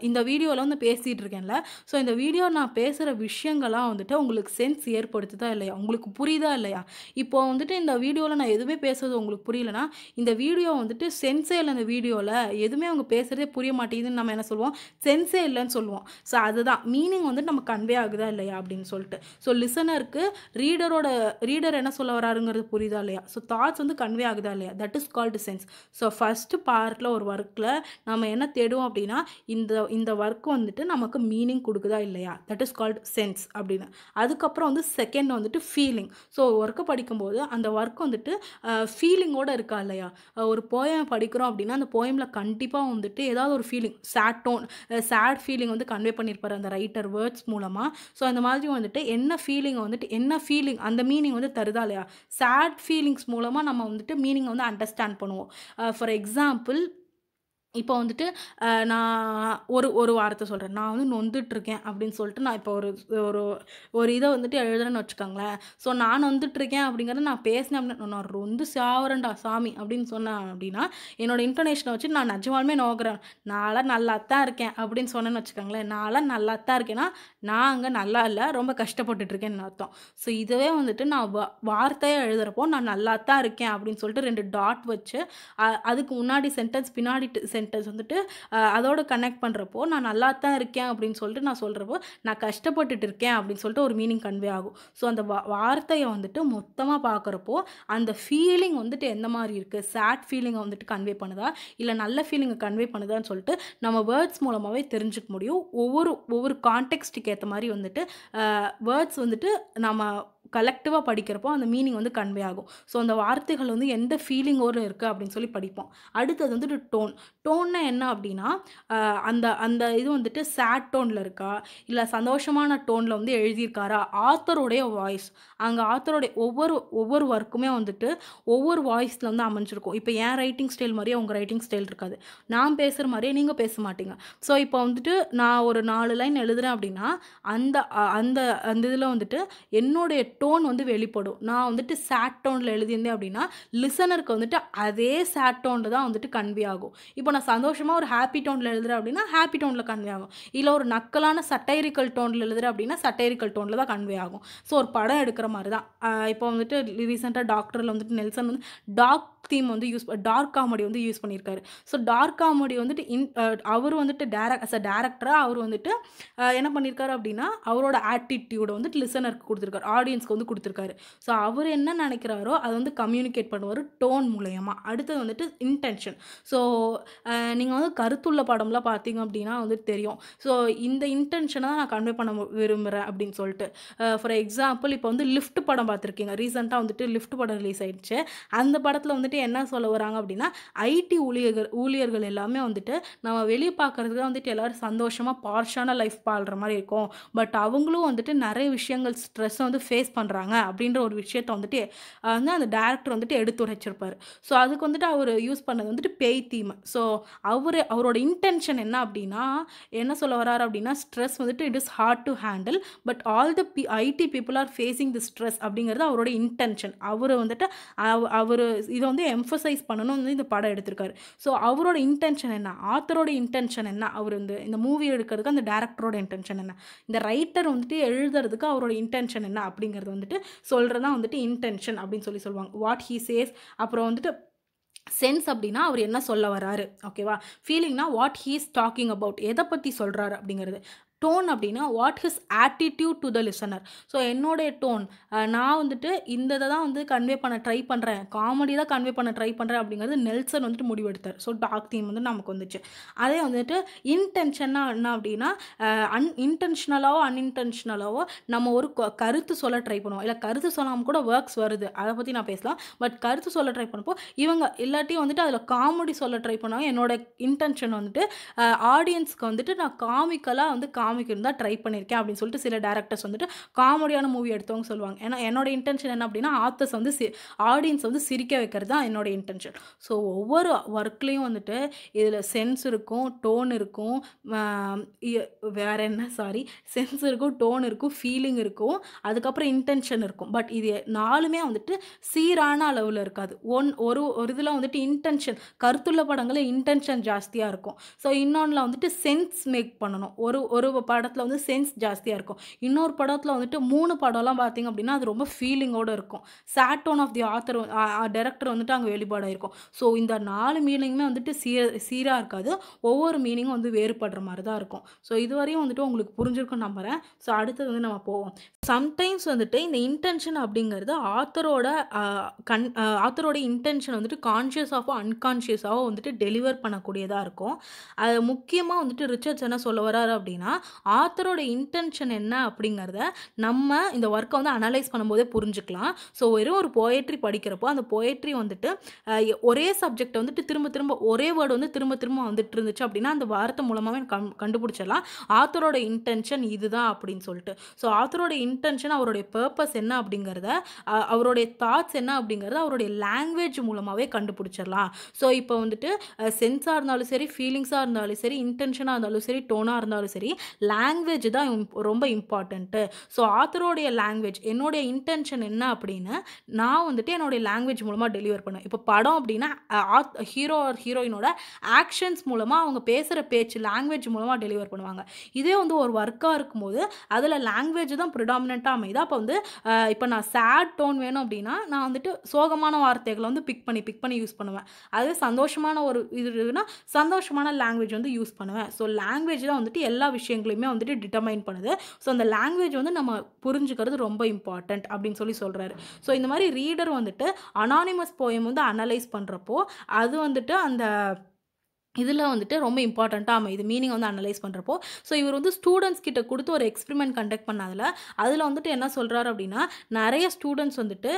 இந்த வீடியோவில் வந்து பேசிகிட்டு இருக்கேன்ல ஸோ இந்த வீடியோ நான் பேசுகிற விஷயங்கள்லாம் வந்துட்டு உங்களுக்கு சென்ஸ் ஏற்படுத்துதா இல்லையா உங்களுக்கு புரியுதா இல்லையா இப்போ வந்துட்டு இந்த வீடியோவில் நான் எதுவுமே பேசுறது உங்களுக்கு புரியலனா இந்த வீடியோ வந்துட்டு சென்ஸே இல்லை இந்த வீடியோவில் எதுவுமே அவங்க பேசுகிறதே புரிய மாட்டேங்குதுன்னு நம்ம என்ன சொல்லுவோம் சென்ஸே இல்லைன்னு சொல்லுவோம் ஸோ அதுதான் மீனிங் வந்துட்டு நம்ம கன்வே ஆகுதா இல்லையா அப்படின்னு சொல்லிட்டு ஸோ லிசனருக்கு ரீடரோட ரீடர் என்ன சொல்ல வராருங்கிறது புரியுதா இல்லையா ஸோ தாட்ஸ் வந்து கன்வே ஆகுதா இல்லையா that is called sense so first பார்ட்டில் ஒரு ஒர்க்கில் நம்ம என்ன தேடுவோம் அப்படின்னா இந்த இந்த ஒர்க் வந்துட்டு நமக்கு மீனிங் கொடுக்குதா இல்லையா தட் இஸ் கால்டு சென்ஸ் அப்படின்னு அதுக்கப்புறம் வந்து செகண்ட் வந்துட்டு ஃபீலிங் ஸோ ஒர்க்கை படிக்கும்போது அந்த ஒர்க் வந்துட்டு ஃபீலிங்கோடு இருக்கா இல்லையா ஒரு போயம் படிக்கிறோம் அப்படின்னா அந்த போயமில் கண்டிப்பாக வந்துட்டு ஏதாவது ஒரு feeling sad tone sad feeling வந்து கன்வே பண்ணியிருப்பார் அந்த ரைட்டர் வேர்ட்ஸ் மூலமாக ஸோ அந்த மாதிரி வந்துட்டு என்ன ஃபீலிங் வந்துட்டு என்ன ஃபீலிங் அந்த மீனிங் வந்து தருதா இல்லையா சேட் ஃபீலிங்ஸ் மூலமாக நம்ம வந்துட்டு மீனிங்கை வந்து அண்டர்ஸ்டாண்ட் பண்ணுவோம் ஃபார் எக்ஸாம்பிள் இப்போ வந்துட்டு நான் ஒரு ஒரு வாரத்தை சொல்கிறேன் நான் வந்து நொந்துட்டுருக்கேன் அப்படின்னு சொல்லிட்டு நான் இப்போ ஒரு ஒரு ஒரு இதை வந்துட்டு எழுதுறேன்னு வச்சுக்கோங்களேன் ஸோ நான் வந்துட்டுருக்கேன் அப்படிங்கிறத நான் பேசினேன் அப்படின்னு நான் ரொம்ப சாவரண்டா சாமி அப்படின்னு சொன்னேன் அப்படின்னா என்னோடய இன்டர்நேஷனை வச்சு நான் நஜமாலுமே நோக்கிறேன் நான்லாம் நல்லா தான் இருக்கேன் அப்படின்னு சொன்னேன்னு வச்சுக்கோங்களேன் நான்லாம் நல்லா தான் இருக்கேன்னா நான் அங்கே நல்லா இல்லை ரொம்ப கஷ்டப்பட்டுட்ருக்கேன்னு அர்த்தம் ஸோ இதுவே வந்துட்டு நான் வ வார்த்தையாக எழுதுகிறப்போ நான் நல்லா தான் இருக்கேன் அப்படின்னு சொல்லிட்டு ரெண்டு டாட் வச்சு அதுக்கு முன்னாடி சென்டென்ஸ் பின்னாடி சென்ட் சென்டென்ஸ் வந்துட்டு அதோடு கனெக்ட் பண்ணுறப்போ நான் நல்லா தான் இருக்கேன் அப்படின்னு சொல்லிட்டு நான் சொல்கிறப்போ நான் கஷ்டப்பட்டுட்டு இருக்கேன் அப்படின்னு சொல்லிட்டு ஒரு மீனிங் கன்வே ஆகும் ஸோ அந்த வா வார்த்தையை வந்துட்டு மொத்தமாக பார்க்குறப்போ அந்த ஃபீலிங் வந்துட்டு எந்த மாதிரி இருக்குது சேட் ஃபீலிங்கை வந்துட்டு கன்வே பண்ணுதா இல்லை நல்ல ஃபீலிங்கை கன்வே பண்ணுதான்னு சொல்லிட்டு நம்ம வேர்ட்ஸ் மூலமாகவே தெரிஞ்சுக்க முடியும் ஒவ்வொரு ஒவ்வொரு கான்டெக்ஸ்ட்டுக்கு ஏற்ற மாதிரி வந்துட்டு வேர்ட்ஸ் வந்துட்டு நம்ம கலெக்டிவாக படிக்கிறப்போ அந்த மீனிங் வந்து கன்வே ஆகும் ஸோ அந்த வார்த்தைகள் வந்து எந்த ஃபீலிங்கோடு இருக்குது அப்படின்னு சொல்லி படிப்போம் அடுத்தது வந்துட்டு டோன் டோன்னா என்ன அப்படின்னா அந்த அந்த இது வந்துட்டு சேட் டோனில் இருக்கா இல்லை சந்தோஷமான டோனில் வந்து எழுதியிருக்காரா ஆத்தருடைய வாய்ஸ் அங்கே ஆத்தருடைய ஒவ்வொரு ஒவ்வொரு ஒர்க்குமே வந்துட்டு ஒவ்வொரு வாய்ஸில் வந்து அமைஞ்சிருக்கும் இப்போ என் ரைட்டிங் ஸ்டைல் மாதிரியே உங்கள் ரைட்டிங் ஸ்டைல் இருக்காது நான் பேசுகிற மாதிரியே நீங்கள் பேச மாட்டீங்க ஸோ இப்போ வந்துட்டு நான் ஒரு நாலு லைன் எழுதுகிறேன் அப்படின்னா அந்த அந்த அந்த இதில் வந்துட்டு என்னுடைய டோன் வந்து வெளிப்படும் நான் வந்துட்டு சேட் டோனில் எழுதியிருந்தேன் அப்படின்னா லிசனருக்கு வந்துட்டு அதே சேட் டோனில் தான் வந்துட்டு கன்வே ஆகும் இப்போ நான் சந்தோஷமாக ஒரு ஹாப்பி டோனில் எழுதுறேன் அப்படின்னா ஹாப்பி டோனில் கன்வே ஆகும் இல்லை ஒரு நக்கலான சட்டைரிக்கல் டோனில் எழுதுறேன் அப்படின்னா சட்டைரிக்கல் டோனில் தான் கன்வே ஆகும் ஸோ ஒரு படம் எடுக்கிற மாதிரி தான் இப்போ வந்துட்டு ரீசெண்டாக டாக்டரில் வந்துட்டு நெல்சன் வந்து டாக் தீம் வந்து யூஸ் டார்க் காமெடி வந்து யூஸ் பண்ணியிருக்காரு ஸோ டார்க் காமெடி வந்துட்டு இன் அவர் வந்துட்டு டேரக்ட் அஸ் அ டேரக்டராக அவர் வந்துட்டு என்ன பண்ணியிருக்காரு அப்படின்னா அவரோட ஆட்டிடியூடை வந்துட்டு லிசனருக்கு கொடுத்துருக்காரு ஆடியன்ஸ் ஆடியன்ஸ்க்கு வந்து கொடுத்துருக்காரு ஸோ அவர் என்ன நினைக்கிறாரோ அதை வந்து கம்யூனிகேட் பண்ணுவார் டோன் மூலயமா அடுத்தது வந்துட்டு இன்டென்ஷன் ஸோ நீங்கள் வந்து கருத்துள்ள படம்லாம் பார்த்தீங்க அப்படின்னா வந்துட்டு தெரியும் ஸோ இந்த இன்டென்ஷனை தான் நான் கன்வே பண்ண விரும்புகிறேன் அப்படின்னு சொல்லிட்டு ஃபார் எக்ஸாம்பிள் இப்போ வந்து லிஃப்ட் படம் பார்த்துருக்கீங்க ரீசெண்டாக வந்துட்டு லிஃப்ட் படம் ரிலீஸ் ஆகிடுச்சு அந்த படத்தில் வந்துட்டு என்ன சொல்ல வராங்க அப்படின்னா ஐடி ஊழியர்கள் ஊழியர்கள் எல்லாமே வந்துட்டு நம்ம வெளியே பார்க்குறதுக்கு வந்துட்டு எல்லோரும் சந்தோஷமாக பார்ஷான லைஃப் பாடுற மாதிரி இருக்கும் பட் அவங்களும் வந்துட்டு நிறைய விஷயங்கள் ஸ்ட்ரெஸ்ஸை வந்து ஃபேஸ் பண்ணுறாங்க அப்படின்ற ஒரு விஷயத்த வந்துட்டு வந்து அந்த டேரக்டர் வந்துட்டு எடுத்துரைச்சிருப்பார் ஸோ அதுக்கு வந்துட்டு அவர் யூஸ் பண்ணது வந்துட்டு பேய் தீமை ஸோ அவர் அவரோட இன்டென்ஷன் என்ன அப்படின்னா என்ன சொல்ல வர்றாரு அப்படின்னா ஸ்ட்ரெஸ் வந்துட்டு it is hard to handle but all the P IT people are facing the stress அப்படிங்கிறது அவரோட இன்டென்ஷன் அவர் வந்துட்டு அவர் இதை வந்து எம்ஃபசைஸ் பண்ணணும்னு வந்து இந்த படம் எடுத்திருக்காரு ஸோ அவரோட இன்டென்ஷன் என்ன ஆத்தரோட இன்டென்ஷன் என்ன அவர் இந்த இந்த மூவி எடுக்கிறதுக்கு அந்த டேரக்டரோட இன்டென்ஷன் என்ன இந்த ரைட்டர் வந்துட்டு எழுதுறதுக்கு அவரோட இன்டென்ஷன் என்ன அப்படிங்கிறது அப்படிங்கிறது வந்துட்டு சொல்கிறதான் வந்துட்டு இன்டென்ஷன் அப்படின்னு சொல்லி சொல்லுவாங்க வாட் ஹீ சேஸ் அப்புறம் வந்துட்டு சென்ஸ் அப்படின்னா அவர் என்ன சொல்ல வராரு ஓகேவா ஃபீலிங்னா what he is talking about எதை பற்றி சொல்கிறாரு அப்படிங்கிறது டோன் அப்படின்னா what his attitude to the listener so என்னுடைய டோன் நான் வந்துட்டு இந்த இதை தான் வந்து கன்வே பண்ண ட்ரை பண்ணுறேன் காமெடி தான் கன்வே பண்ண ட்ரை பண்ணுறேன் அப்படிங்கிறது நெல்சன் வந்துட்டு முடிவெடுத்தார் ஸோ டாக் தீம் வந்து நமக்கு வந்துச்சு அதே வந்துட்டு இன்டென்ஷனாக என்ன அப்படின்னா அன் இன்டென்ஷனலாவோ அன்இன்டென்ஷனலாவோ நம்ம ஒரு கருத்து சொல்ல ட்ரை பண்ணுவோம் இல்லை கருத்து சொல்லாமல் கூட ஒர்க்ஸ் வருது அதை பற்றி நான் பேசலாம் பட் கருத்து சொல்ல ட்ரை பண்ணப்போ இவங்க இல்லாட்டியும் வந்துட்டு அதில் காமெடி சொல்ல ட்ரை பண்ணுவாங்க என்னோட இன்டென்ஷன் வந்துட்டு ஆடியன்ஸ்க்கு வந்துட்டு நான் காமிக்கலாக வந்து காமி காமிக் இருந்தால் ட்ரை பண்ணியிருக்கேன் அப்படின்னு சொல்லிட்டு சில டேரக்டர்ஸ் வந்துட்டு காமெடியான மூவி எடுத்தவங்க சொல்லுவாங்க ஏன்னா என்னோட இன்டென்ஷன் என்ன அப்படின்னா ஆத்தர்ஸ் வந்து சி ஆடியன்ஸ் வந்து சிரிக்க வைக்கிறது தான் என்னோட இன்டென்ஷன் ஸோ ஒவ்வொரு ஒர்க்லேயும் வந்துட்டு இதில் சென்ஸ் இருக்கும் டோன் இருக்கும் வேறு என்ன சாரி சென்ஸ் இருக்கும் டோன் இருக்கும் ஃபீலிங் இருக்கும் அதுக்கப்புறம் இன்டென்ஷன் இருக்கும் பட் இது நாலுமே வந்துட்டு சீரான அளவில் இருக்காது ஒன் ஒரு ஒரு இதில் வந்துட்டு இன்டென்ஷன் கருத்துள்ள படங்களில் இன்டென்ஷன் ஜாஸ்தியாக இருக்கும் ஸோ இன்னொன்றில் வந்துட்டு சென்ஸ் மேக் பண்ணணும் ஒரு ஒரு ஒரு படத்தில் வந்து சென்ஸ் ஜாஸ்தியாக இருக்கும் இன்னொரு படத்தில் வந்துட்டு மூணு படம்லாம் பார்த்திங்க அப்படின்னா அது ரொம்ப ஃபீலிங்கோடு இருக்கும் one of the author director வந்துட்டு அங்கே வெளிப்பாடாயிருக்கும் ஸோ இந்த நாலு மீனிங்குமே வந்துட்டு சீர சீராக இருக்காது ஒவ்வொரு மீனிங்கும் வந்து வேறுபடுற மாதிரி தான் இருக்கும் ஸோ இதுவரையும் வந்துட்டு உங்களுக்கு புரிஞ்சிருக்கும் நம்புகிறேன் ஸோ அடுத்தது வந்து நம்ம போவோம் சம்டைம்ஸ் வந்துட்டு இந்த இன்டென்ஷன் அப்படிங்கிறது ஆத்தரோட கன் ஆத்தரோட இன்டென்ஷன் வந்துட்டு கான்ஷியஸாகவோ அன்கான்ஷியஸாகவோ வந்துட்டு டெலிவர் பண்ணக்கூடியதாக இருக்கும் அது முக்கியமாக வந்துட்டு ரிச்சர்ட்ஸ் என்ன சொல்ல வராரு அப்படின்னா ஆத்தரோட இன்டென்ஷன் என்ன அப்படிங்கிறத நம்ம இந்த ஒர்க்கை வந்து அனலைஸ் பண்ணும்போதே புரிஞ்சுக்கலாம் ஸோ வெறும் ஒரு போயட்ரி படிக்கிறப்போ அந்த போயட்ரி வந்துட்டு ஒரே சப்ஜெக்டை வந்துட்டு திரும்ப திரும்ப ஒரே வேர்டு வந்து திரும்ப திரும்ப வந்துட்டு இருந்துச்சு அப்படின்னா அந்த வார்த்தை மூலமாகவே கண்டுபிடிச்சிடலாம் ஆத்தரோட இன்டென்ஷன் இதுதான் அப்படின்னு சொல்லிட்டு ஸோ ஆத்தரோட இன்டென்ஷன் அவருடைய பர்பஸ் என்ன அப்படிங்கிறத அவருடைய தாட்ஸ் என்ன அப்படிங்கிறத அவருடைய லாங்குவேஜ் மூலமாகவே கண்டுபிடிச்சிடலாம் ஸோ இப்போ வந்துட்டு சென்ஸாக இருந்தாலும் சரி ஃபீலிங்ஸாக இருந்தாலும் சரி இன்டென்ஷனாக இருந்தாலும் சரி டோனாக இருந்தாலும் சரி லாங்குவேஜ் தான் ரொம்ப இம்பார்ட்டண்ட்டு ஸோ ஆத்தரோடைய லாங்குவேஜ் என்னுடைய இன்டென்ஷன் என்ன அப்படின்னா நான் வந்துட்டு என்னுடைய லாங்குவேஜ் மூலமாக டெலிவர் பண்ணுவேன் இப்போ படம் அப்படின்னா ஹீரோ ஆர் ஹீரோயினோட ஆக்ஷன்ஸ் மூலமாக அவங்க பேசுகிற பேச்சு லாங்குவேஜ் மூலமாக டெலிவர் பண்ணுவாங்க இதே வந்து ஒரு ஒர்க்காக இருக்கும்போது அதில் லாங்குவேஜ் தான் ப்ரிடாமினாக அமைதா அப்போ வந்து இப்போ நான் சேட் டோன் வேணும் அப்படின்னா நான் வந்துட்டு சோகமான வார்த்தைகளை வந்து பிக் பண்ணி பிக் பண்ணி யூஸ் பண்ணுவேன் அது சந்தோஷமான ஒரு இதுனா சந்தோஷமான லாங்குவேஜ் வந்து யூஸ் பண்ணுவேன் ஸோ லாங்குவேஜ் தான் வந்துட்டு எல்லா விஷயங்களும் விஷயங்களையுமே வந்துட்டு டிட்டர்மைன் பண்ணுது ஸோ அந்த லாங்குவேஜ் வந்து நம்ம புரிஞ்சுக்கிறது ரொம்ப இம்பார்ட்டண்ட் அப்படின்னு சொல்லி சொல்கிறாரு ஸோ இந்த மாதிரி ரீடர் வந்துட்டு அனானிமஸ் போயம் வந்து அனலைஸ் பண்ணுறப்போ அது வந்துட்டு அந்த இதில் வந்துட்டு ரொம்ப இம்பார்ட்டண்ட்டாக ஆமாம் இது மீனிங் வந்து அனலைஸ் பண்ணுறப்போ ஸோ இவர் வந்து ஸ்டூடெண்ட்ஸ் கிட்ட கொடுத்து ஒரு எக்ஸ்பெரிமெண்ட் கண்டக்ட் பண்ணதில் அதில் வந்துட்டு என்ன சொல்கிறாரு அப்படின்னா நிறைய ஸ்டூடெண்ட்ஸ் வந்துட்டு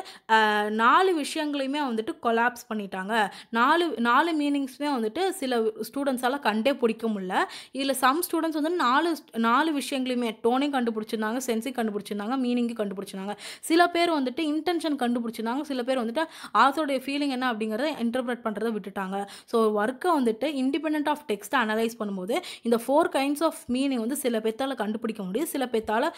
நாலு விஷயங்களையுமே வந்துட்டு கொலாப்ஸ் பண்ணிட்டாங்க நாலு நாலு மீனிங்ஸுமே வந்துட்டு சில ஸ்டூடெண்ட்ஸால் கண்டே பிடிக்க முடியல இதில் சம் ஸ்டூடெண்ட்ஸ் வந்து நாலு நாலு விஷயங்களையுமே டோனையும் கண்டுபிடிச்சிருந்தாங்க சென்ஸையும் கண்டுபிடிச்சிருந்தாங்க மீனிங்கும் கண்டுபிடிச்சிருந்தாங்க சில பேர் வந்துட்டு இன்டென்ஷன் கண்டுபிடிச்சிருந்தாங்க சில பேர் வந்துட்டு ஆத்தோடைய ஃபீலிங் என்ன அப்படிங்கிறத இன்டர்பிரட் பண்ணுறதை விட்டுட்டாங்க ஸோ ஒர்க்கை வந்துட்டு இண்டிபெண்ட் ஆஃப் டெக்ஸ்ட் அனலைஸ் பண்ணும்போது இந்த ஃபோர் கைண்ட்ஸ் ஆஃப் மீனிங் வந்து சில பேத்தால் கண்டுபிடிக்க முடியும் சில பேத்தால்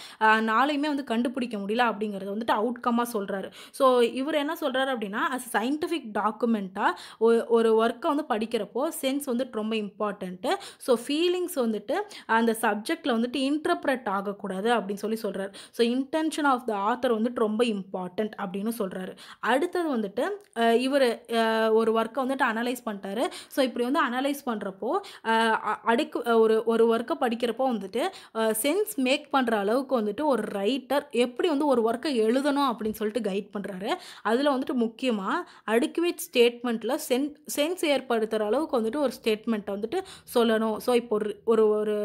நாளையுமே வந்து கண்டுபிடிக்க முடியல அப்படிங்கிறத வந்துட்டு அவுட்கமாக சொல்கிறாரு ஸோ இவர் என்ன சொல்கிறாரு அப்படின்னா அஸ் சயின்டிஃபிக் டாக்குமெண்ட்டாக ஒரு ஒர்க்கை வந்து படிக்கிறப்போ சென்ஸ் வந்துட்டு ரொம்ப இம்பார்ட்டண்ட்டு ஸோ ஃபீலிங்ஸ் வந்துட்டு அந்த சப்ஜெக்டில் வந்துட்டு இன்டர்பிரட் ஆகக்கூடாது அப்படின்னு சொல்லி சொல்கிறார் so intention of the author வந்துட்டு ரொம்ப இம்பார்ட்டண்ட் அப்படின்னு சொல்கிறாரு அடுத்தது வந்துட்டு இவர் ஒரு ஒர்க்கை வந்துட்டு அனலைஸ் பண்ணிட்டாரு ஸோ இப்படி வந்து அனலைஸ் அனலைஸ் பண்ணுறப்போ அடுக்கு ஒரு ஒரு ஒர்க்கை படிக்கிறப்போ வந்துட்டு சென்ஸ் மேக் பண்ணுற அளவுக்கு வந்துட்டு ஒரு ரைட்டர் எப்படி வந்து ஒரு ஒர்க்கை எழுதணும் அப்படின்னு சொல்லிட்டு கைட் பண்ணுறாரு அதில் வந்துட்டு முக்கியமாக அடுக்குவேட் ஸ்டேட்மெண்ட்டில் சென் சென்ஸ் ஏற்படுத்துகிற அளவுக்கு வந்துட்டு ஒரு ஸ்டேட்மெண்ட்டை வந்துட்டு சொல்லணும் ஸோ இப்போ ஒரு ஒரு ஒரு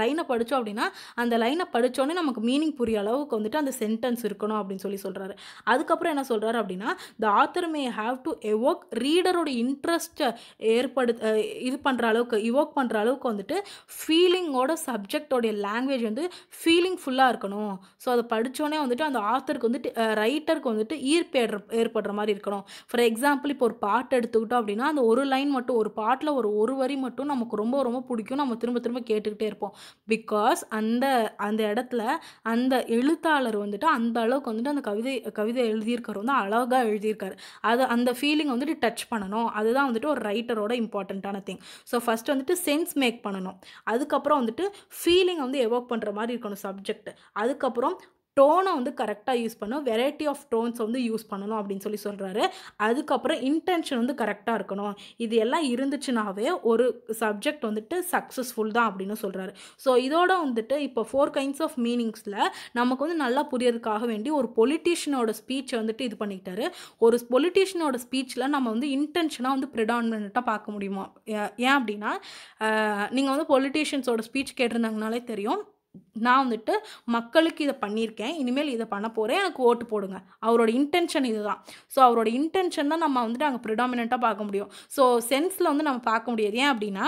லைனை படித்தோம் அப்படின்னா அந்த லைனை படித்தோன்னே நமக்கு மீனிங் புரிய அளவுக்கு வந்துட்டு அந்த சென்டென்ஸ் இருக்கணும் அப்படின்னு சொல்லி சொல்கிறாரு அதுக்கப்புறம் என்ன சொல்கிறாரு அப்படின்னா the author may have to evoke ரீடரோட இன்ட்ரெஸ்ட்டை ஏற்படுத்த இது இது பண்ணுற அளவுக்கு இவோக் பண்ணுற அளவுக்கு வந்துட்டு ஃபீலிங்கோட சப்ஜெக்டோடைய லாங்குவேஜ் வந்து ஃபீலிங் ஃபுல்லாக இருக்கணும் ஸோ அதை படித்தோடனே வந்துட்டு அந்த ஆத்தருக்கு வந்துட்டு ரைட்டருக்கு வந்துட்டு ஈர்ப்பு ஏற்படுற மாதிரி இருக்கணும் ஃபார் எக்ஸாம்பிள் இப்போ ஒரு பாட்டு எடுத்துக்கிட்டோம் அப்படின்னா அந்த ஒரு லைன் மட்டும் ஒரு பாட்டில் ஒரு ஒரு வரி மட்டும் நமக்கு ரொம்ப ரொம்ப பிடிக்கும் நம்ம திரும்ப திரும்ப கேட்டுக்கிட்டே இருப்போம் பிகாஸ் அந்த அந்த இடத்துல அந்த எழுத்தாளர் வந்துட்டு அந்த அளவுக்கு வந்துட்டு அந்த கவிதை கவிதை எழுதியிருக்கார் வந்து அழகாக எழுதியிருக்காரு அது அந்த ஃபீலிங் வந்துட்டு டச் பண்ணணும் அதுதான் வந்துட்டு ஒரு ரைட்டரோட இம்பார்ட்டண்ட்டான திங் ஃபீலிங் ஸோ ஃபஸ்ட்டு வந்துட்டு சென்ஸ் மேக் பண்ணணும் அதுக்கப்புறம் வந்துட்டு ஃபீலிங் வந்து எவோக் பண்ணுற மாதிரி இருக்கணும் சப்ஜெக்ட் அதுக்கப்புறம் டோனை வந்து கரெக்டாக யூஸ் பண்ணணும் வெரைட்டி ஆஃப் டோன்ஸ் வந்து யூஸ் பண்ணணும் அப்படின்னு சொல்லி சொல்கிறாரு அதுக்கப்புறம் இன்டென்ஷன் வந்து கரெக்டாக இருக்கணும் இது எல்லாம் இருந்துச்சுனாவே ஒரு சப்ஜெக்ட் வந்துட்டு சக்ஸஸ்ஃபுல் தான் அப்படின்னு சொல்கிறாரு ஸோ இதோட வந்துட்டு இப்போ ஃபோர் கைண்ட்ஸ் ஆஃப் மீனிங்ஸில் நமக்கு வந்து நல்லா புரியறதுக்காக வேண்டி ஒரு பொலிட்டிஷியனோட ஸ்பீச்சை வந்துட்டு இது பண்ணிக்கிட்டாரு ஒரு பொலிட்டிஷியனோட ஸ்பீச்சில் நம்ம வந்து இன்டென்ஷனாக வந்து ப்ரிடாமினண்ட்டாக பார்க்க முடியுமா ஏன் அப்படின்னா நீங்கள் வந்து பொலிட்டிஷியன்ஸோட ஸ்பீச் கேட்டிருந்தாங்கனாலே தெரியும் நான் வந்துட்டு மக்களுக்கு இதை பண்ணியிருக்கேன் இனிமேல் இதை பண்ண போகிறேன் எனக்கு ஓட்டு போடுங்க அவரோட இன்டென்ஷன் இது தான் ஸோ அவரோட இன்டென்ஷன் தான் நம்ம வந்துட்டு அங்கே ப்ரிடாமினாக பார்க்க முடியும் ஸோ சென்ஸில் வந்து நம்ம பார்க்க முடியாது ஏன் அப்படின்னா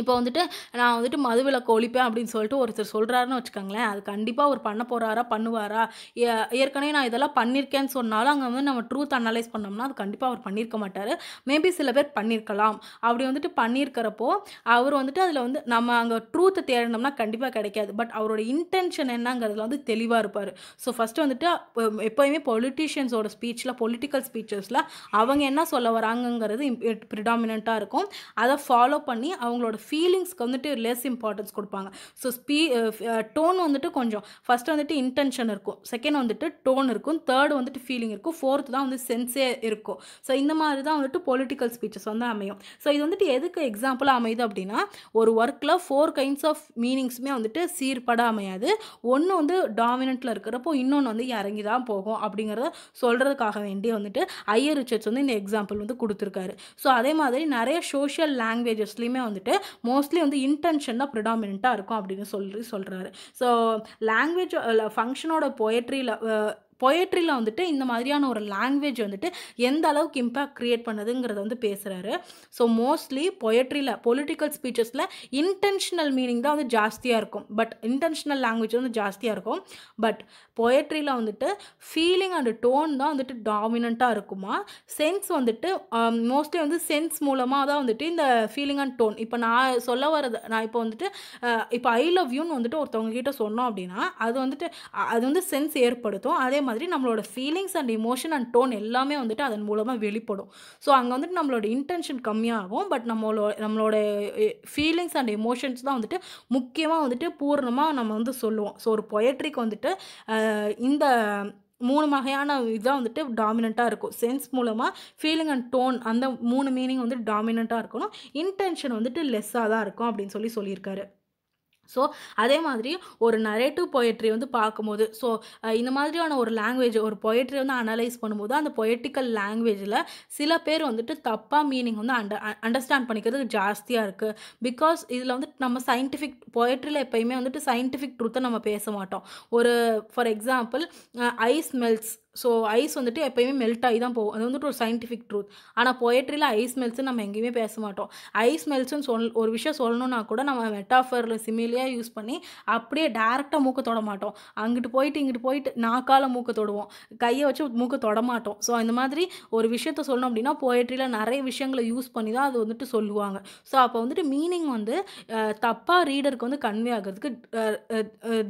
இப்போ வந்துட்டு நான் வந்துட்டு மதுவிலக்கு ஒழிப்பேன் அப்படின்னு சொல்லிட்டு ஒருத்தர் சொல்கிறாருன்னு வச்சுக்கோங்களேன் அது கண்டிப்பாக அவர் பண்ண போகிறாரா பண்ணுவாரா ஏற்கனவே நான் இதெல்லாம் பண்ணியிருக்கேன்னு சொன்னாலும் அங்கே வந்து நம்ம ட்ரூத் அனலைஸ் பண்ணோம்னா அது கண்டிப்பாக அவர் பண்ணியிருக்க மாட்டார் மேபி சில பேர் பண்ணியிருக்கலாம் அப்படி வந்துட்டு பண்ணியிருக்கிறப்போ அவர் வந்துட்டு அதில் வந்து நம்ம அங்கே ட்ரூத்தை தேடினோம்னா கண்டிப்பாக கிடைக்காது பட் அவரோட இன்டென்ஷன் என்னங்கிறதுல வந்து தெளிவாக இருப்பார் ஸோ ஃபஸ்ட்டு வந்துட்டு எப்போயுமே பொலிட்டிஷியன்ஸோட ஸ்பீச்சில் பொலிட்டிக்கல் ஸ்பீச்சஸில் அவங்க என்ன சொல்ல வராங்கங்கிறது ப்ரிடாமினாக இருக்கும் அதை ஃபாலோ பண்ணி அவங்களோட ஃபீலிங்ஸ்க்கு வந்துட்டு லெஸ் இம்பார்ட்டன்ஸ் கொடுப்பாங்க ஸோ ஸ்பீ டோன் வந்துட்டு கொஞ்சம் ஃபஸ்ட்டு வந்துட்டு இன்டென்ஷன் இருக்கும் செகண்ட் வந்துட்டு டோன் இருக்கும் தேர்ட் வந்துட்டு ஃபீலிங் இருக்கும் ஃபோர்த்து தான் வந்து சென்ஸே இருக்கும் ஸோ இந்த மாதிரி தான் வந்துட்டு பொலிட்டிக்கல் ஸ்பீச்சஸ் வந்து அமையும் ஸோ இது வந்துட்டு எதுக்கு எக்ஸாம்பிளாக அமையுது அப்படின்னா ஒரு ஒர்க்கில் ஃபோர் கைண்ட்ஸ் ஆஃப் மீனிங்ஸுமே வந்துட்டு சீர்பட அமையாது ஒன்று வந்து டாமினண்ட்டில் இருக்கிறப்போ இன்னொன்று வந்து இறங்கி தான் போகும் அப்படிங்கிறத சொல்கிறதுக்காக வேண்டி வந்துட்டு ஐயர் ரிச்சர்ஸ் வந்து இந்த எக்ஸாம்பிள் வந்து கொடுத்துருக்காரு ஸோ அதே மாதிரி நிறைய சோஷியல் லாங்குவேஜஸ்லேயுமே வந்துட்டு மோஸ்ட்லி வந்து இன்டென்ஷன் தான் ப்ரிடாமினாக இருக்கும் அப்படின்னு சொல்லி சொல்கிறாரு ஸோ லாங்குவேஜ் ஃபங்க்ஷனோட பொயட்ரியில் பொயட்ரியில் வந்துட்டு இந்த மாதிரியான ஒரு லாங்குவேஜ் வந்துட்டு எந்த அளவுக்கு இம்பேக்ட் க்ரியேட் பண்ணுதுங்கிறத வந்து பேசுகிறாரு ஸோ மோஸ்ட்லி பொயட்ரியில் பொலிட்டிக்கல் ஸ்பீச்சஸில் இன்டென்ஷனல் மீனிங் தான் வந்து ஜாஸ்தியாக இருக்கும் பட் இன்டென்ஷனல் லாங்குவேஜ் வந்து ஜாஸ்தியாக இருக்கும் பட் பொயட்ரியில் வந்துட்டு ஃபீலிங் அண்ட் டோன் தான் வந்துட்டு டாமினண்ட்டாக இருக்குமா சென்ஸ் வந்துட்டு மோஸ்ட்லி um, வந்து சென்ஸ் மூலமாக தான் வந்துட்டு இந்த ஃபீலிங் அண்ட் டோன் இப்போ நான் சொல்ல வரது நான் இப்போ வந்துட்டு இப்போ ஐ லவ் யூன்னு வந்துட்டு ஒருத்தவங்க கிட்ட சொன்னோம் அப்படின்னா அது வந்துட்டு அது வந்து சென்ஸ் ஏற்படுத்தும் அதே மாதிரி நம்மளோட feelings and emotion and tone எல்லாமே வந்துட்டு அதன் மூலமாக வெளிப்படும் ஸோ அங்கே வந்துட்டு நம்மளோட இன்டென்ஷன் கம்மியாகும் பட் நம்மளோட நம்மளோட ஃபீலிங்ஸ் அண்ட் எமோஷன்ஸ் தான் வந்துட்டு முக்கியமாக வந்துட்டு பூர்ணமாக நம்ம வந்து சொல்லுவோம் ஸோ ஒரு பொயட்ரிக்கு வந்துட்டு இந்த மூணு வகையான இதாக வந்துட்டு டாமினண்ட்டாக இருக்கும் சென்ஸ் மூலமாக ஃபீலிங் அண்ட் டோன் அந்த மூணு மீனிங் வந்து டாமினண்ட்டாக இருக்கணும் இன்டென்ஷன் வந்துட்டு லெஸ்ஸாக தான் இருக்கும் அப்படின்னு சொல்லி சொல்லியிருக்காரு ஸோ அதே மாதிரி ஒரு நரேட்டிவ் பொயட்ரி வந்து பார்க்கும்போது ஸோ இந்த மாதிரியான ஒரு லாங்குவேஜ் ஒரு பொயட்ரி வந்து அனலைஸ் பண்ணும்போது அந்த பொயட்டிக்கல் லாங்குவேஜில் சில பேர் வந்துட்டு தப்பாக மீனிங் வந்து அண்டர் அண்டர்ஸ்டாண்ட் பண்ணிக்கிறது ஜாஸ்தியாக இருக்குது பிகாஸ் இதில் வந்துட்டு நம்ம சயின்டிஃபிக் பொயட்ரியில் எப்போயுமே வந்துட்டு சயின்டிஃபிக் ட்ரூத்தை நம்ம பேச மாட்டோம் ஒரு for example ice melts so ice வந்துட்டு எப்போயுமே மெல்ட் ஆகி தான் போகும் அது வந்துட்டு ஒரு சயின்டிஃபிக் ட்ரூத் ஆனால் பொயட்ரியில் ஐஸ் மெல்ட்ஸ்னு நம்ம எங்கேயுமே பேச மாட்டோம் ஐஸ் மெல்ட்ஸ்னு சொல் ஒரு விஷயம் சொல்லணும்னா கூட நம்ம மெட்டாஃபரில் சிமிலியாக யூஸ் பண்ணி அப்படியே டேரெக்டாக மூக்கை தொட மாட்டோம் அங்கிட்டு போயிட்டு இங்கிட்டு போயிட்டு நாக்கால் மூக்கை தொடுவோம் கையை வச்சு மூக்கை தொட மாட்டோம் ஸோ இந்த மாதிரி ஒரு விஷயத்த சொல்லணும் அப்படின்னா பொயட்ரியில் நிறைய விஷயங்களை யூஸ் பண்ணி தான் அது வந்துட்டு சொல்லுவாங்க ஸோ அப்போ வந்துட்டு மீனிங் வந்து தப்பாக ரீடருக்கு வந்து கன்வே ஆகிறதுக்கு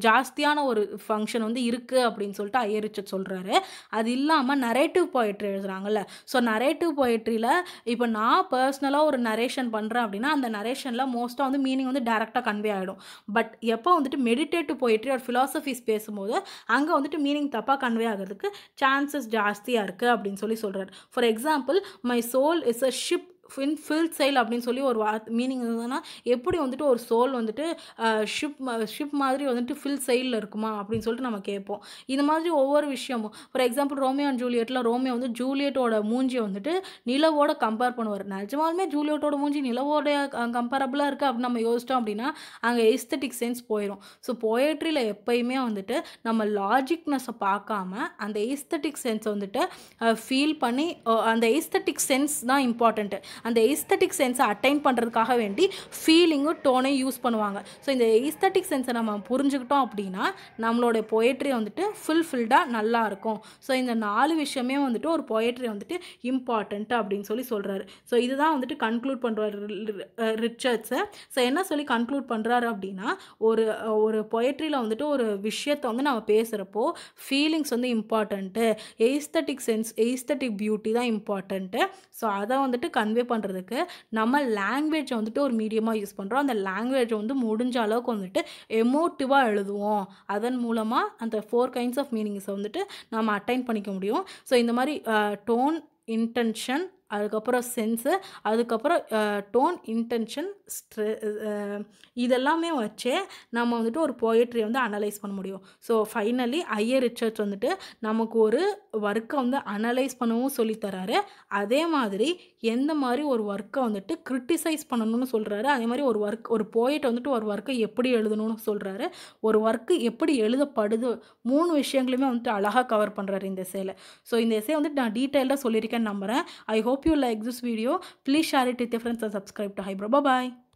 ஜாஸ்தியான ஒரு ஃபங்க்ஷன் வந்து இருக்குது அப்படின்னு சொல்லிட்டு ஐயரிச்சர் சொல்கிறாரு அது இல்லாமல் நரேட்டிவ் போயிட்ரி எழுதுகிறாங்கல்ல ஸோ நரேட்டிவ் போயிட்ரியில் இப்போ நான் பர்சனலாக ஒரு நரேஷன் பண்ணுறேன் அப்படின்னா அந்த நரேஷனில் மோஸ்ட்டாக வந்து மீனிங் வந்து டேரெக்டாக கன்வே ஆகிடும் பட் எப்போ வந்துட்டு மெடிடேட்டிவ் போயிட்ரி ஒரு ஃபிலாசபிஸ் பேசும்போது அங்கே வந்துட்டு மீனிங் தப்பாக கன்வே ஆகிறதுக்கு சான்சஸ் ஜாஸ்தியாக இருக்குது அப்படின்னு சொல்லி சொல்கிறார் for example my soul is a ship in full sail அப்படின்னு சொல்லி ஒரு வா மீனிங் இருந்ததுன்னா எப்படி வந்துட்டு ஒரு சோல் வந்துட்டு ஷிப் ஷிப் மாதிரி வந்துட்டு ஃபில் செயலில் இருக்குமா அப்படின்னு சொல்லிட்டு நம்ம கேட்போம் இது மாதிரி ஒவ்வொரு விஷயமும் ஃபார் எக்ஸாம்பிள் ரோமியோ அண்ட் ஜூலியட்டில் ரோமியோ வந்து ஜூலியட்டோட மூஞ்சியை வந்துட்டு நிலவோட கம்பேர் பண்ணுவார் நிஜமாலுமே ஜூலியட்டோட மூஞ்சி நிலவோட கம்பேரபிளாக இருக்குது அப்படின்னு நம்ம யோசித்தோம் அப்படின்னா அங்கே எஸ்தட்டிக் சென்ஸ் போயிடும் ஸோ போயட்ரியில் எப்பயுமே வந்துட்டு நம்ம லாஜிக்னஸை பார்க்காம அந்த எஸ்தட்டிக் சென்ஸ் வந்துட்டு ஃபீல் பண்ணி அந்த எஸ்தட்டிக் சென்ஸ் தான் இம்பார்ட்டண்ட்டு அந்த எஸ்தட்டிக் சென்ஸை அட்டைன் பண்ணுறதுக்காக வேண்டி ஃபீலிங்கும் டோனையும் யூஸ் பண்ணுவாங்க ஸோ இந்த எஸ்தட்டிக் சென்ஸை நம்ம புரிஞ்சுக்கிட்டோம் அப்படின்னா நம்மளோட பொயட்ரி வந்துட்டு ஃபுல்ஃபில்டாக நல்லாயிருக்கும் ஸோ இந்த நாலு விஷயமே வந்துட்டு ஒரு பொயட்ரி வந்துட்டு இம்பார்ட்டண்ட்டு அப்படின்னு சொல்லி சொல்கிறாரு ஸோ இதுதான் வந்துட்டு கன்க்ளூட் பண்ணுற ரிச்சர்ட்ஸை ஸோ என்ன சொல்லி கன்க்ளூட் பண்ணுறாரு அப்படின்னா ஒரு ஒரு பொயட்ரியில் வந்துட்டு ஒரு விஷயத்தை வந்து நம்ம பேசுகிறப்போ ஃபீலிங்ஸ் வந்து important aesthetic sense aesthetic beauty தான் இம்பார்ட்டண்ட்டு ஸோ அதை வந்துட்டு கன்வே பண்ணுறதுக்கு நம்ம லாங்குவேஜை வந்துட்டு ஒரு மீடியமாக யூஸ் பண்ணுறோம் அந்த லாங்குவேஜை வந்து முடிஞ்ச அளவுக்கு வந்துட்டு எமோட்டிவாக எழுதுவோம் அதன் மூலமாக அந்த ஃபோர் கைண்ட்ஸ் ஆஃப் மீனிங்ஸை வந்துட்டு நம்ம அட்டைன் பண்ணிக்க முடியும் ஸோ இந்த மாதிரி டோன் இன்டென்ஷன் அதுக்கப்புறம் சென்ஸு அதுக்கப்புறம் டோன் இன்டென்ஷன் ஸ்ட்ரெ இதெல்லாமே வச்சே நம்ம வந்துட்டு ஒரு போயட்ரியை வந்து அனலைஸ் பண்ண முடியும் ஸோ ஃபைனலி ஐயர் ரிச்சர்ச் வந்துட்டு நமக்கு ஒரு ஒர்க்கை வந்து அனலைஸ் பண்ணவும் சொல்லித்தராரு அதே மாதிரி எந்த மாதிரி ஒரு ஒர்க்கை வந்துட்டு கிரிட்டிசைஸ் பண்ணணும்னு சொல்கிறாரு அதே மாதிரி ஒரு ஒர்க் ஒரு போயிட் வந்துட்டு ஒரு ஒர்க்கை எப்படி எழுதணும்னு சொல்கிறாரு ஒரு ஒர்க்கு எப்படி எழுதப்படுது மூணு விஷயங்களுமே வந்துட்டு அழகாக கவர் பண்ணுறாரு இந்த இசையில் ஸோ இந்த இசையை வந்துட்டு நான் டீட்டெயிலாக சொல்லியிருக்கேன்னு நம்புகிறேன் I hope hope you like this video please share it with your friends and subscribe to hybro bye bye